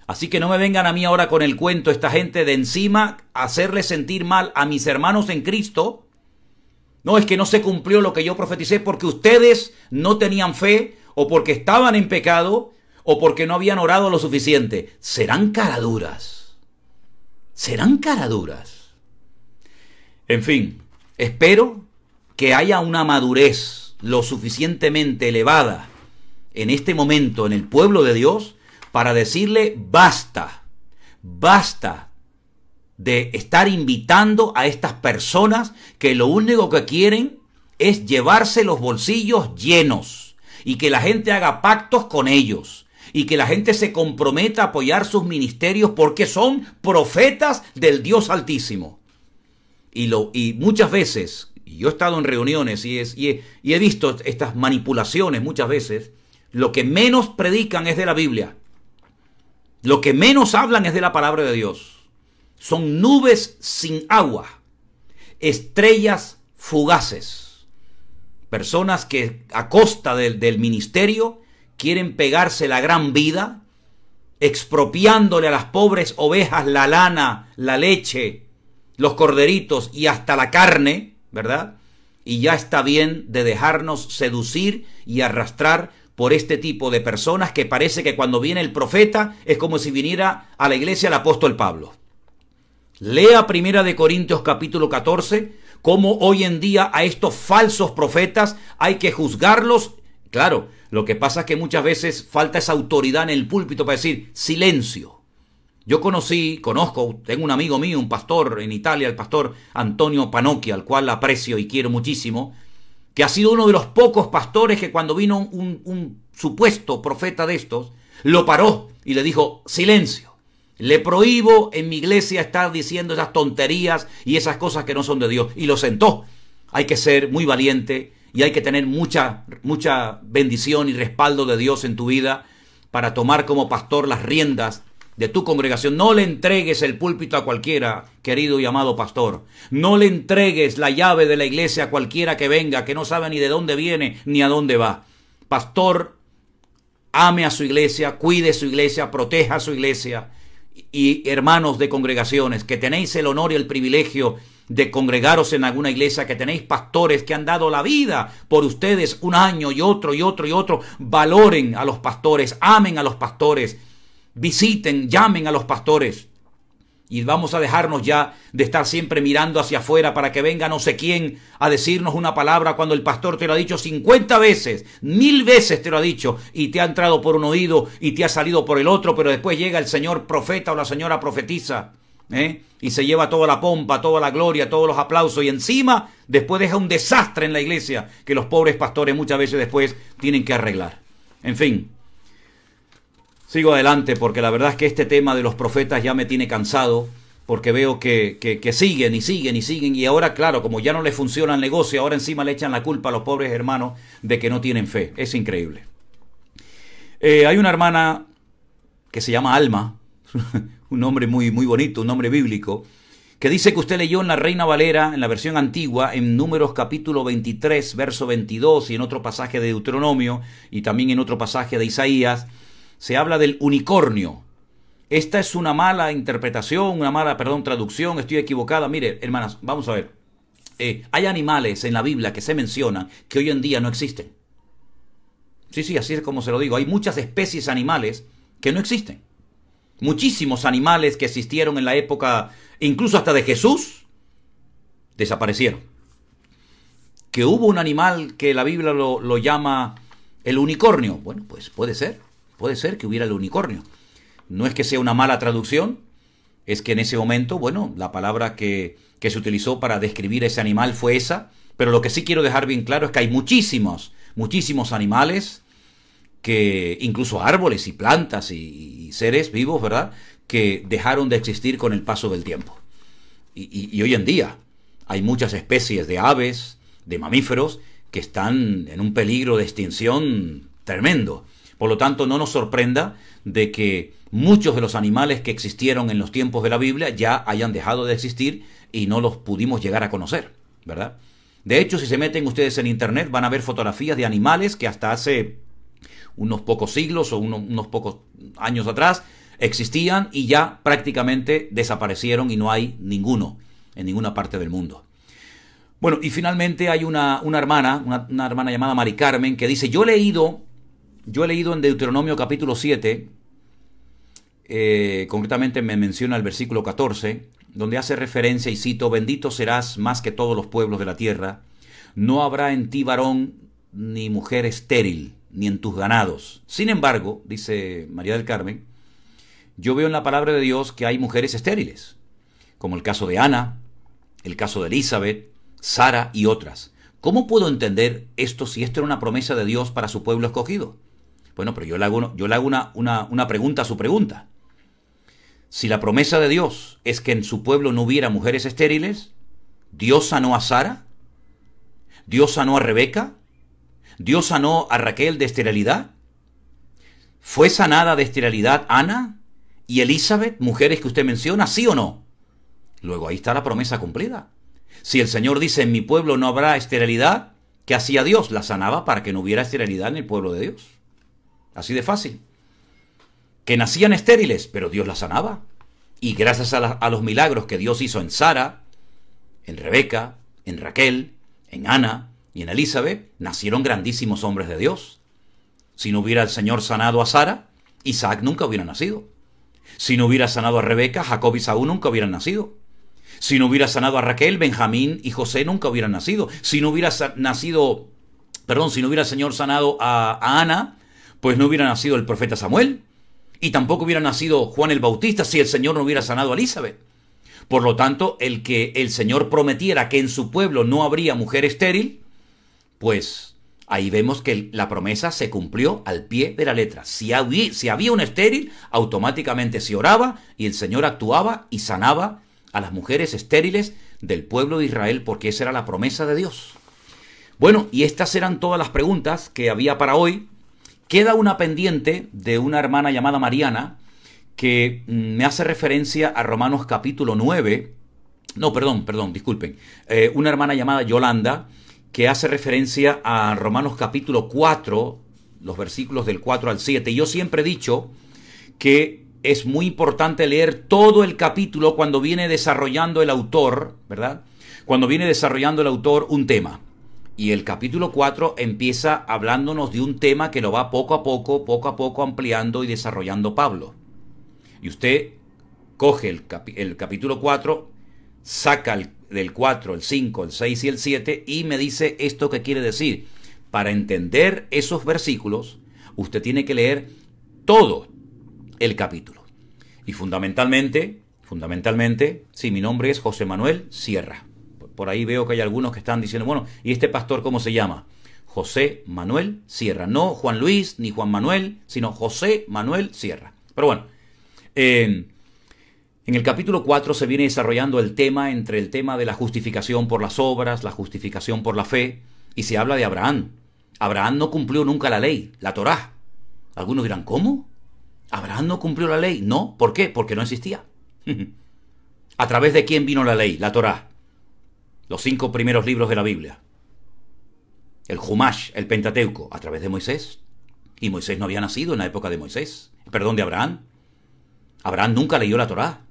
Así que no me vengan a mí ahora con el cuento esta gente de encima hacerle sentir mal a mis hermanos en Cristo. No es que no se cumplió lo que yo profeticé porque ustedes no tenían fe o porque estaban en pecado o porque no habían orado lo suficiente. Serán caraduras. Serán caraduras. En fin, espero que haya una madurez lo suficientemente elevada en este momento en el pueblo de Dios para decirle basta, basta de estar invitando a estas personas que lo único que quieren es llevarse los bolsillos llenos y que la gente haga pactos con ellos y que la gente se comprometa a apoyar sus ministerios porque son profetas del Dios Altísimo. Y, lo, y muchas veces, y yo he estado en reuniones y, es, he, visto estas manipulaciones muchas veces, lo que menos predican es de la Biblia. Lo que menos hablan es de la palabra de Dios. Son nubes sin agua, estrellas fugaces, personas que a costa del, del ministerio quieren pegarse la gran vida, expropiándole a las pobres ovejas la lana, la leche, los corderitos y hasta la carne, ¿verdad? Y ya está bien de dejarnos seducir y arrastrar por este tipo de personas que parece que cuando viene el profeta es como si viniera a la iglesia el apóstol Pablo. Lea Primera de Corintios capítulo 14, cómo hoy en día a estos falsos profetas hay que juzgarlos. Claro, lo que pasa es que muchas veces falta esa autoridad en el púlpito para decir silencio. Yo conocí, conozco, tengo un amigo mío, un pastor en Italia, el pastor Antonio Panocchi, al cual aprecio y quiero muchísimo, que ha sido uno de los pocos pastores que cuando vino un, supuesto profeta de estos, lo paró y le dijo, silencio, le prohíbo en mi iglesia estar diciendo esas tonterías y esas cosas que no son de Dios. Y lo sentó. Hay que ser muy valiente y hay que tener mucha, mucha bendición y respaldo de Dios en tu vida para tomar como pastor las riendas de tu congregación. No le entregues el púlpito a cualquiera, querido y amado pastor. No le entregues la llave de la iglesia a cualquiera que venga, que no sabe ni de dónde viene ni a dónde va. Pastor, ame a su iglesia, cuide su iglesia, proteja a su iglesia. Y hermanos de congregaciones, que tenéis el honor y el privilegio de congregaros en alguna iglesia, que tenéis pastores que han dado la vida por ustedes un año y otro y otro y otro, valoren a los pastores, amen a los pastores visiten, llamen a los pastores. Y vamos a dejarnos ya de estar siempre mirando hacia afuera para que venga no sé quién a decirnos una palabra cuando el pastor te lo ha dicho 50 veces, mil veces te lo ha dicho y te ha entrado por un oído y te ha salido por el otro, pero después llega el señor profeta o la señora profetiza ¿eh? y se lleva toda la pompa, toda la gloria, todos los aplausos y encima después deja un desastre en la iglesia que los pobres pastores muchas veces después tienen que arreglar. En fin, Sigo adelante porque la verdad es que este tema de los profetas ya me tiene cansado porque veo que, siguen y siguen y siguen y ahora claro, como ya no les funciona el negocio, ahora encima le echan la culpa a los pobres hermanos de que no tienen fe. Es increíble. Eh, hay una hermana que se llama Alma, un nombre muy, muy bonito, un nombre bíblico, que dice que usted leyó en la Reina Valera, en la versión antigua, en Números capítulo 23, verso 22 y en otro pasaje de Deuteronomio y también en otro pasaje de Isaías, se habla del unicornio. Esta es una mala interpretación, una mala, perdón, traducción, estoy equivocada. Mire, hermanas, vamos a ver. Eh, hay animales en la Biblia que se mencionan que hoy en día no existen. Sí, sí, así es como se lo digo. Hay muchas especies animales que no existen. Muchísimos animales que existieron en la época, incluso hasta de Jesús, desaparecieron. Que hubo un animal que la Biblia lo llama el unicornio. Bueno, pues puede ser. Puede ser que hubiera el unicornio. No es que sea una mala traducción, es que en ese momento, bueno, la palabra que, que se utilizó para describir ese animal fue esa, pero lo que sí quiero dejar bien claro es que hay muchísimos, muchísimos animales, que incluso árboles y plantas y, seres vivos, ¿verdad?, que dejaron de existir con el paso del tiempo. y hoy en día hay muchas especies de aves, de mamíferos, que están en un peligro de extinción tremendo. Por lo tanto, no nos sorprenda de que muchos de los animales que existieron en los tiempos de la Biblia ya hayan dejado de existir y no los pudimos llegar a conocer, ¿verdad? De hecho, si se meten ustedes en Internet van a ver fotografías de animales que hasta hace unos pocos siglos o unos pocos años atrás existían y ya prácticamente desaparecieron y no hay ninguno en ninguna parte del mundo. Bueno, y finalmente hay una, hermana, una, una hermana llamada Mari Carmen, que dice, yo he leído yo he leído en Deuteronomio capítulo 7, eh, concretamente me menciona el versículo 14, donde hace referencia y cito, bendito serás más que todos los pueblos de la tierra, no habrá en ti varón ni mujer estéril, ni en tus ganados. Sin embargo, dice María del Carmen, yo veo en la palabra de Dios que hay mujeres estériles, como el caso de Ana, el caso de Elizabeth, Sara y otras. ¿Cómo puedo entender esto si esto era una promesa de Dios para su pueblo escogido? Bueno, pero yo le hago, yo le hago una, una pregunta a su pregunta. Si la promesa de Dios es que en su pueblo no hubiera mujeres estériles, Dios sanó a Sara, Dios sanó a Rebeca, Dios sanó a Raquel de esterilidad, fue sanada de esterilidad Ana y Elizabeth, mujeres que usted menciona, sí o no. Luego ahí está la promesa cumplida. Si el Señor dice en mi pueblo no habrá esterilidad, ¿qué hacía Dios? La sanaba para que no hubiera esterilidad en el pueblo de Dios. Así de fácil. Que nacían estériles, pero Dios las sanaba. Y gracias a, los milagros que Dios hizo en Sara, en Rebeca, en Raquel, en Ana y en Elizabeth, nacieron grandísimos hombres de Dios. Si no hubiera el Señor sanado a Sara, Isaac nunca hubiera nacido. Si no hubiera sanado a Rebeca, Jacob y Saúl nunca hubieran nacido. Si no hubiera sanado a Raquel, Benjamín y José nunca hubieran nacido. Si no hubiera nacido, perdón, si no hubiera el Señor sanado a Ana, pues no hubiera nacido el profeta Samuel y tampoco hubiera nacido Juan el Bautista si el Señor no hubiera sanado a Elizabeth. Por lo tanto, el que el Señor prometiera que en su pueblo no habría mujer estéril, pues ahí vemos que la promesa se cumplió al pie de la letra. Si había, si un estéril, automáticamente se oraba y el Señor actuaba y sanaba a las mujeres estériles del pueblo de Israel, porque esa era la promesa de Dios. Bueno, y estas eran todas las preguntas que había para hoy. Queda una pendiente de una hermana llamada Mariana que mm, me hace referencia a Romanos capítulo 9. No, perdón, perdón, disculpen. Eh, una hermana llamada Yolanda que hace referencia a Romanos capítulo 4, los versículos del 4 al 7. Yo siempre he dicho que es muy importante leer todo el capítulo cuando viene desarrollando el autor, ¿verdad? Cuando viene desarrollando el autor un tema. Y el capítulo 4 empieza hablándonos de un tema que lo va poco a poco, poco a poco ampliando y desarrollando Pablo. Y usted coge el, capítulo 4, saca del 4, el 5, el 6 y el 7 y me dice esto que quiere decir. Para entender esos versículos, usted tiene que leer todo el capítulo. Y fundamentalmente, fundamentalmente, si mi nombre es José Manuel Sierra. Por ahí veo que hay algunos que están diciendo, bueno, ¿y este pastor cómo se llama? José Manuel Sierra. No Juan Luis ni Juan Manuel, sino José Manuel Sierra. Pero bueno, eh, en el capítulo 4 se viene desarrollando el tema entre el tema de la justificación por las obras, la justificación por la fe, y se habla de Abraham. Abraham no cumplió nunca la ley, la Torá. Algunos dirán, ¿cómo? Abraham no cumplió la ley. No, ¿por qué? Porque no existía. ¿A través de quién vino la ley? La Torá los cinco primeros libros de la Biblia, el Jumash, el Pentateuco, a través de Moisés. Y Moisés no había nacido en la época de Moisés, perdón, de Abraham. Abraham nunca leyó la Torá.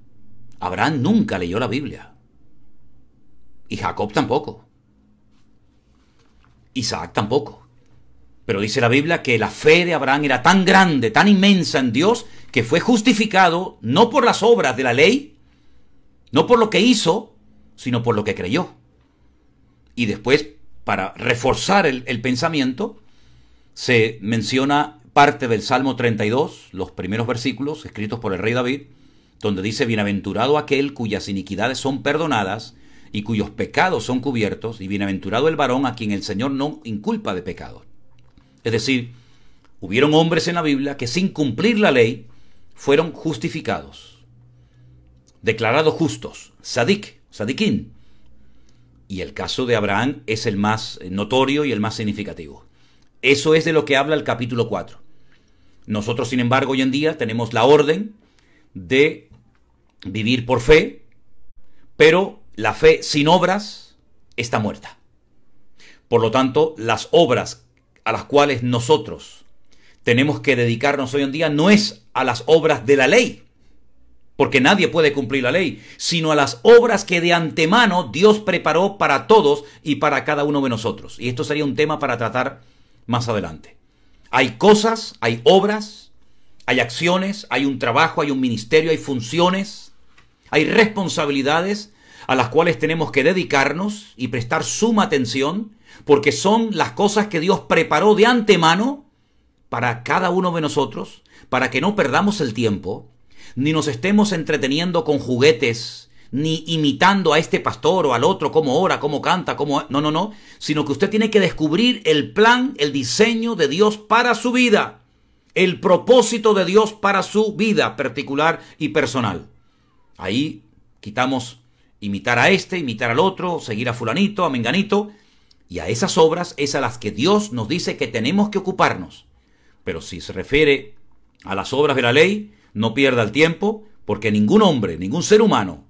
Abraham nunca leyó la Biblia. Y Jacob tampoco. Isaac tampoco. Pero dice la Biblia que la fe de Abraham era tan grande, tan inmensa en Dios, que fue justificado no por las obras de la ley, no por lo que hizo, sino por lo que creyó y después, para reforzar el, pensamiento, se menciona parte del Salmo 32, los primeros versículos escritos por el rey David, donde dice, Bienaventurado aquel cuyas iniquidades son perdonadas y cuyos pecados son cubiertos, y bienaventurado el varón a quien el Señor no inculpa de pecado. Es decir, hubieron hombres en la Biblia que sin cumplir la ley fueron justificados, declarados justos, sadik, sadikín. Y el caso de Abraham es el más eh, notorio y el más significativo. Eso es de lo que habla el capítulo 4. Nosotros, sin embargo, hoy en día tenemos la orden de vivir por fe, pero la fe sin obras está muerta. Por lo tanto, las obras a las cuales nosotros tenemos que dedicarnos hoy en día no es a las obras de la ley, porque nadie puede cumplir la ley, sino a las obras que de antemano Dios preparó para todos y para cada uno de nosotros. Y esto sería un tema para tratar más adelante. Hay cosas, hay obras, hay acciones, hay un trabajo, hay un ministerio, hay funciones, hay responsabilidades a las cuales tenemos que dedicarnos y prestar suma atención, porque son las cosas que Dios preparó de antemano para cada uno de nosotros, para que no perdamos el tiempo, ni nos estemos entreteniendo con juguetes, ni imitando a este pastor o al otro, cómo ora, cómo canta, cómo... No, no, no, sino que usted tiene que descubrir el plan, el diseño de Dios para su vida, el propósito de Dios para su vida particular y personal. Ahí quitamos imitar a este, imitar al otro, seguir a fulanito, a menganito, y a esas obras es a las que Dios nos dice que tenemos que ocuparnos. Pero si se refiere a las obras de la ley, no pierda el tiempo, porque ningún hombre, ningún ser humano,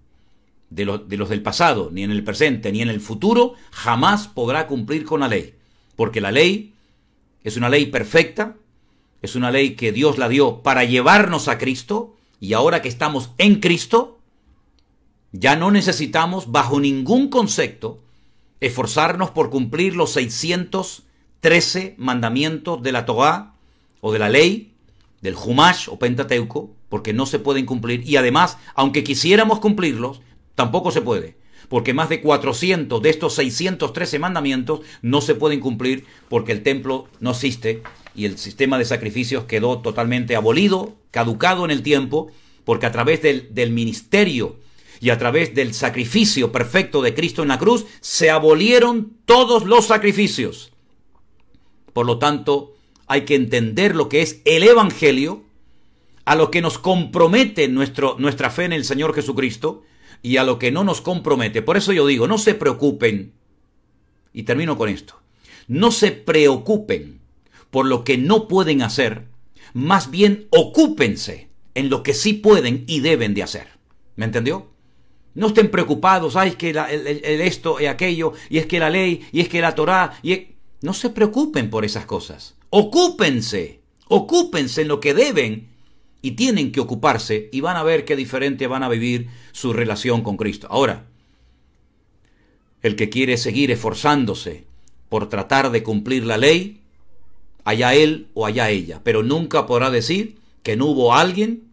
de los, de los del pasado, ni en el presente, ni en el futuro, jamás podrá cumplir con la ley. Porque la ley es una ley perfecta, es una ley que Dios la dio para llevarnos a Cristo, y ahora que estamos en Cristo, ya no necesitamos bajo ningún concepto esforzarnos por cumplir los 613 mandamientos de la Torá o de la ley del Jumash o Pentateuco, porque no se pueden cumplir, y además, aunque quisiéramos cumplirlos, tampoco se puede, porque más de 400 de estos 613 mandamientos no se pueden cumplir porque el templo no existe y el sistema de sacrificios quedó totalmente abolido, caducado en el tiempo, porque a través del, del ministerio y a través del sacrificio perfecto de Cristo en la cruz, se abolieron todos los sacrificios. Por lo tanto, hay que entender lo que es el Evangelio, a lo que nos compromete nuestro, nuestra fe en el Señor Jesucristo y a lo que no nos compromete. Por eso yo digo, no se preocupen, y termino con esto, no se preocupen por lo que no pueden hacer, más bien ocúpense en lo que sí pueden y deben de hacer. ¿Me entendió? No estén preocupados, es que el esto y aquello, y es que la ley, y es que la Torá, y... No se preocupen por esas cosas. Ocúpense, ocúpense en lo que deben y tienen que ocuparse y van a ver qué diferente van a vivir su relación con Cristo. Ahora, el que quiere seguir esforzándose por tratar de cumplir la ley, allá él o allá ella, pero nunca podrá decir que no hubo alguien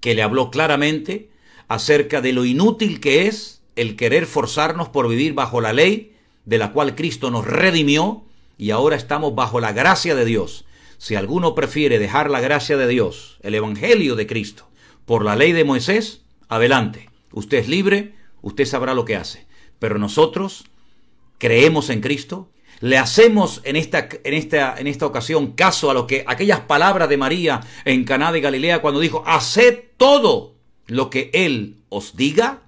que le habló claramente acerca de lo inútil que es el querer forzarnos por vivir bajo la ley de la cual Cristo nos redimió y ahora estamos bajo la gracia de Dios. Si alguno prefiere dejar la gracia de Dios, el Evangelio de Cristo, por la ley de Moisés, adelante. Usted es libre, usted sabrá lo que hace. Pero nosotros creemos en Cristo, le hacemos en esta, en esta, en esta ocasión caso a lo que aquellas palabras de María en Caná de Galilea cuando dijo, haced todo lo que Él os diga.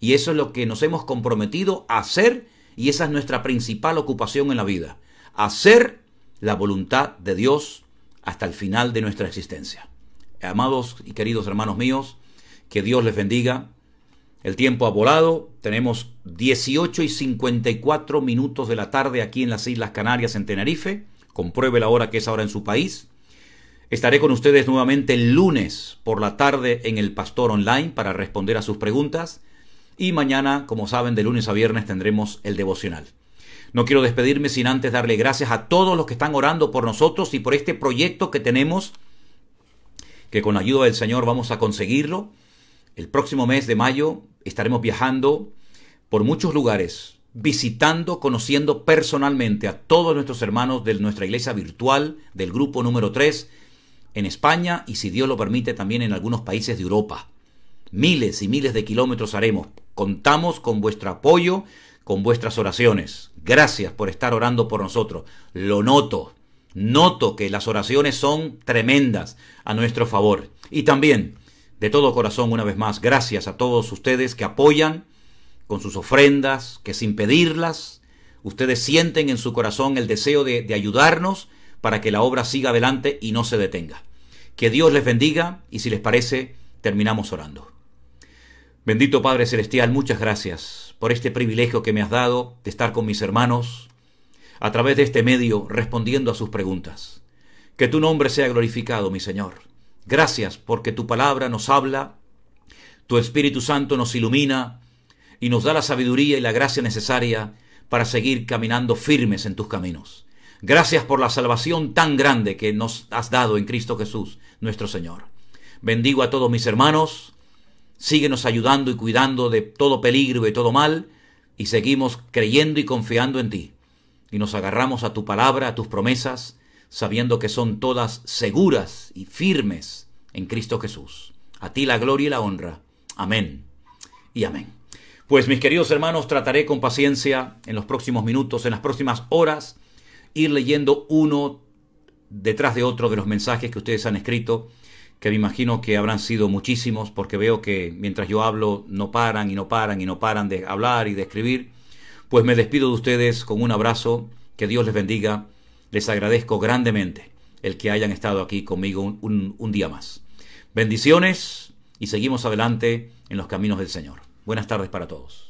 Y eso es lo que nos hemos comprometido a hacer y esa es nuestra principal ocupación en la vida hacer la voluntad de Dios hasta el final de nuestra existencia. Amados y queridos hermanos míos, que Dios les bendiga. El tiempo ha volado, tenemos 18 y 54 minutos de la tarde aquí en las Islas Canarias, en Tenerife. Compruebe la hora que es ahora en su país. Estaré con ustedes nuevamente el lunes por la tarde en el Pastor Online para responder a sus preguntas. Y mañana, como saben, de lunes a viernes tendremos el devocional. No quiero despedirme sin antes darle gracias a todos los que están orando por nosotros y por este proyecto que tenemos, que con la ayuda del Señor vamos a conseguirlo. El próximo mes de mayo estaremos viajando por muchos lugares, visitando, conociendo personalmente a todos nuestros hermanos de nuestra iglesia virtual, del grupo número 3, en España y si Dios lo permite también en algunos países de Europa. Miles y miles de kilómetros haremos. Contamos con vuestro apoyo, con vuestras oraciones. Gracias por estar orando por nosotros. Lo noto. Noto que las oraciones son tremendas a nuestro favor. Y también, de todo corazón, una vez más, gracias a todos ustedes que apoyan con sus ofrendas, que sin pedirlas, ustedes sienten en su corazón el deseo de, ayudarnos para que la obra siga adelante y no se detenga. Que Dios les bendiga y si les parece, terminamos orando. Bendito Padre Celestial, muchas gracias por este privilegio que me has dado de estar con mis hermanos a través de este medio respondiendo a sus preguntas. Que tu nombre sea glorificado, mi Señor. Gracias porque tu palabra nos habla, tu Espíritu Santo nos ilumina y nos da la sabiduría y la gracia necesaria para seguir caminando firmes en tus caminos. Gracias por la salvación tan grande que nos has dado en Cristo Jesús, nuestro Señor. Bendigo a todos mis hermanos, Síguenos ayudando y cuidando de todo peligro y de todo mal, y seguimos creyendo y confiando en ti. Y nos agarramos a tu palabra, a tus promesas, sabiendo que son todas seguras y firmes en Cristo Jesús. A ti la gloria y la honra. Amén y amén. Pues mis queridos hermanos, trataré con paciencia en los próximos minutos, en las próximas horas, ir leyendo uno detrás de otro de los mensajes que ustedes han escrito que me imagino que habrán sido muchísimos, porque veo que mientras yo hablo no paran y no paran y no paran de hablar y de escribir, pues me despido de ustedes con un abrazo, que Dios les bendiga, les agradezco grandemente el que hayan estado aquí conmigo un, un día más. Bendiciones y seguimos adelante en los caminos del Señor. Buenas tardes para todos.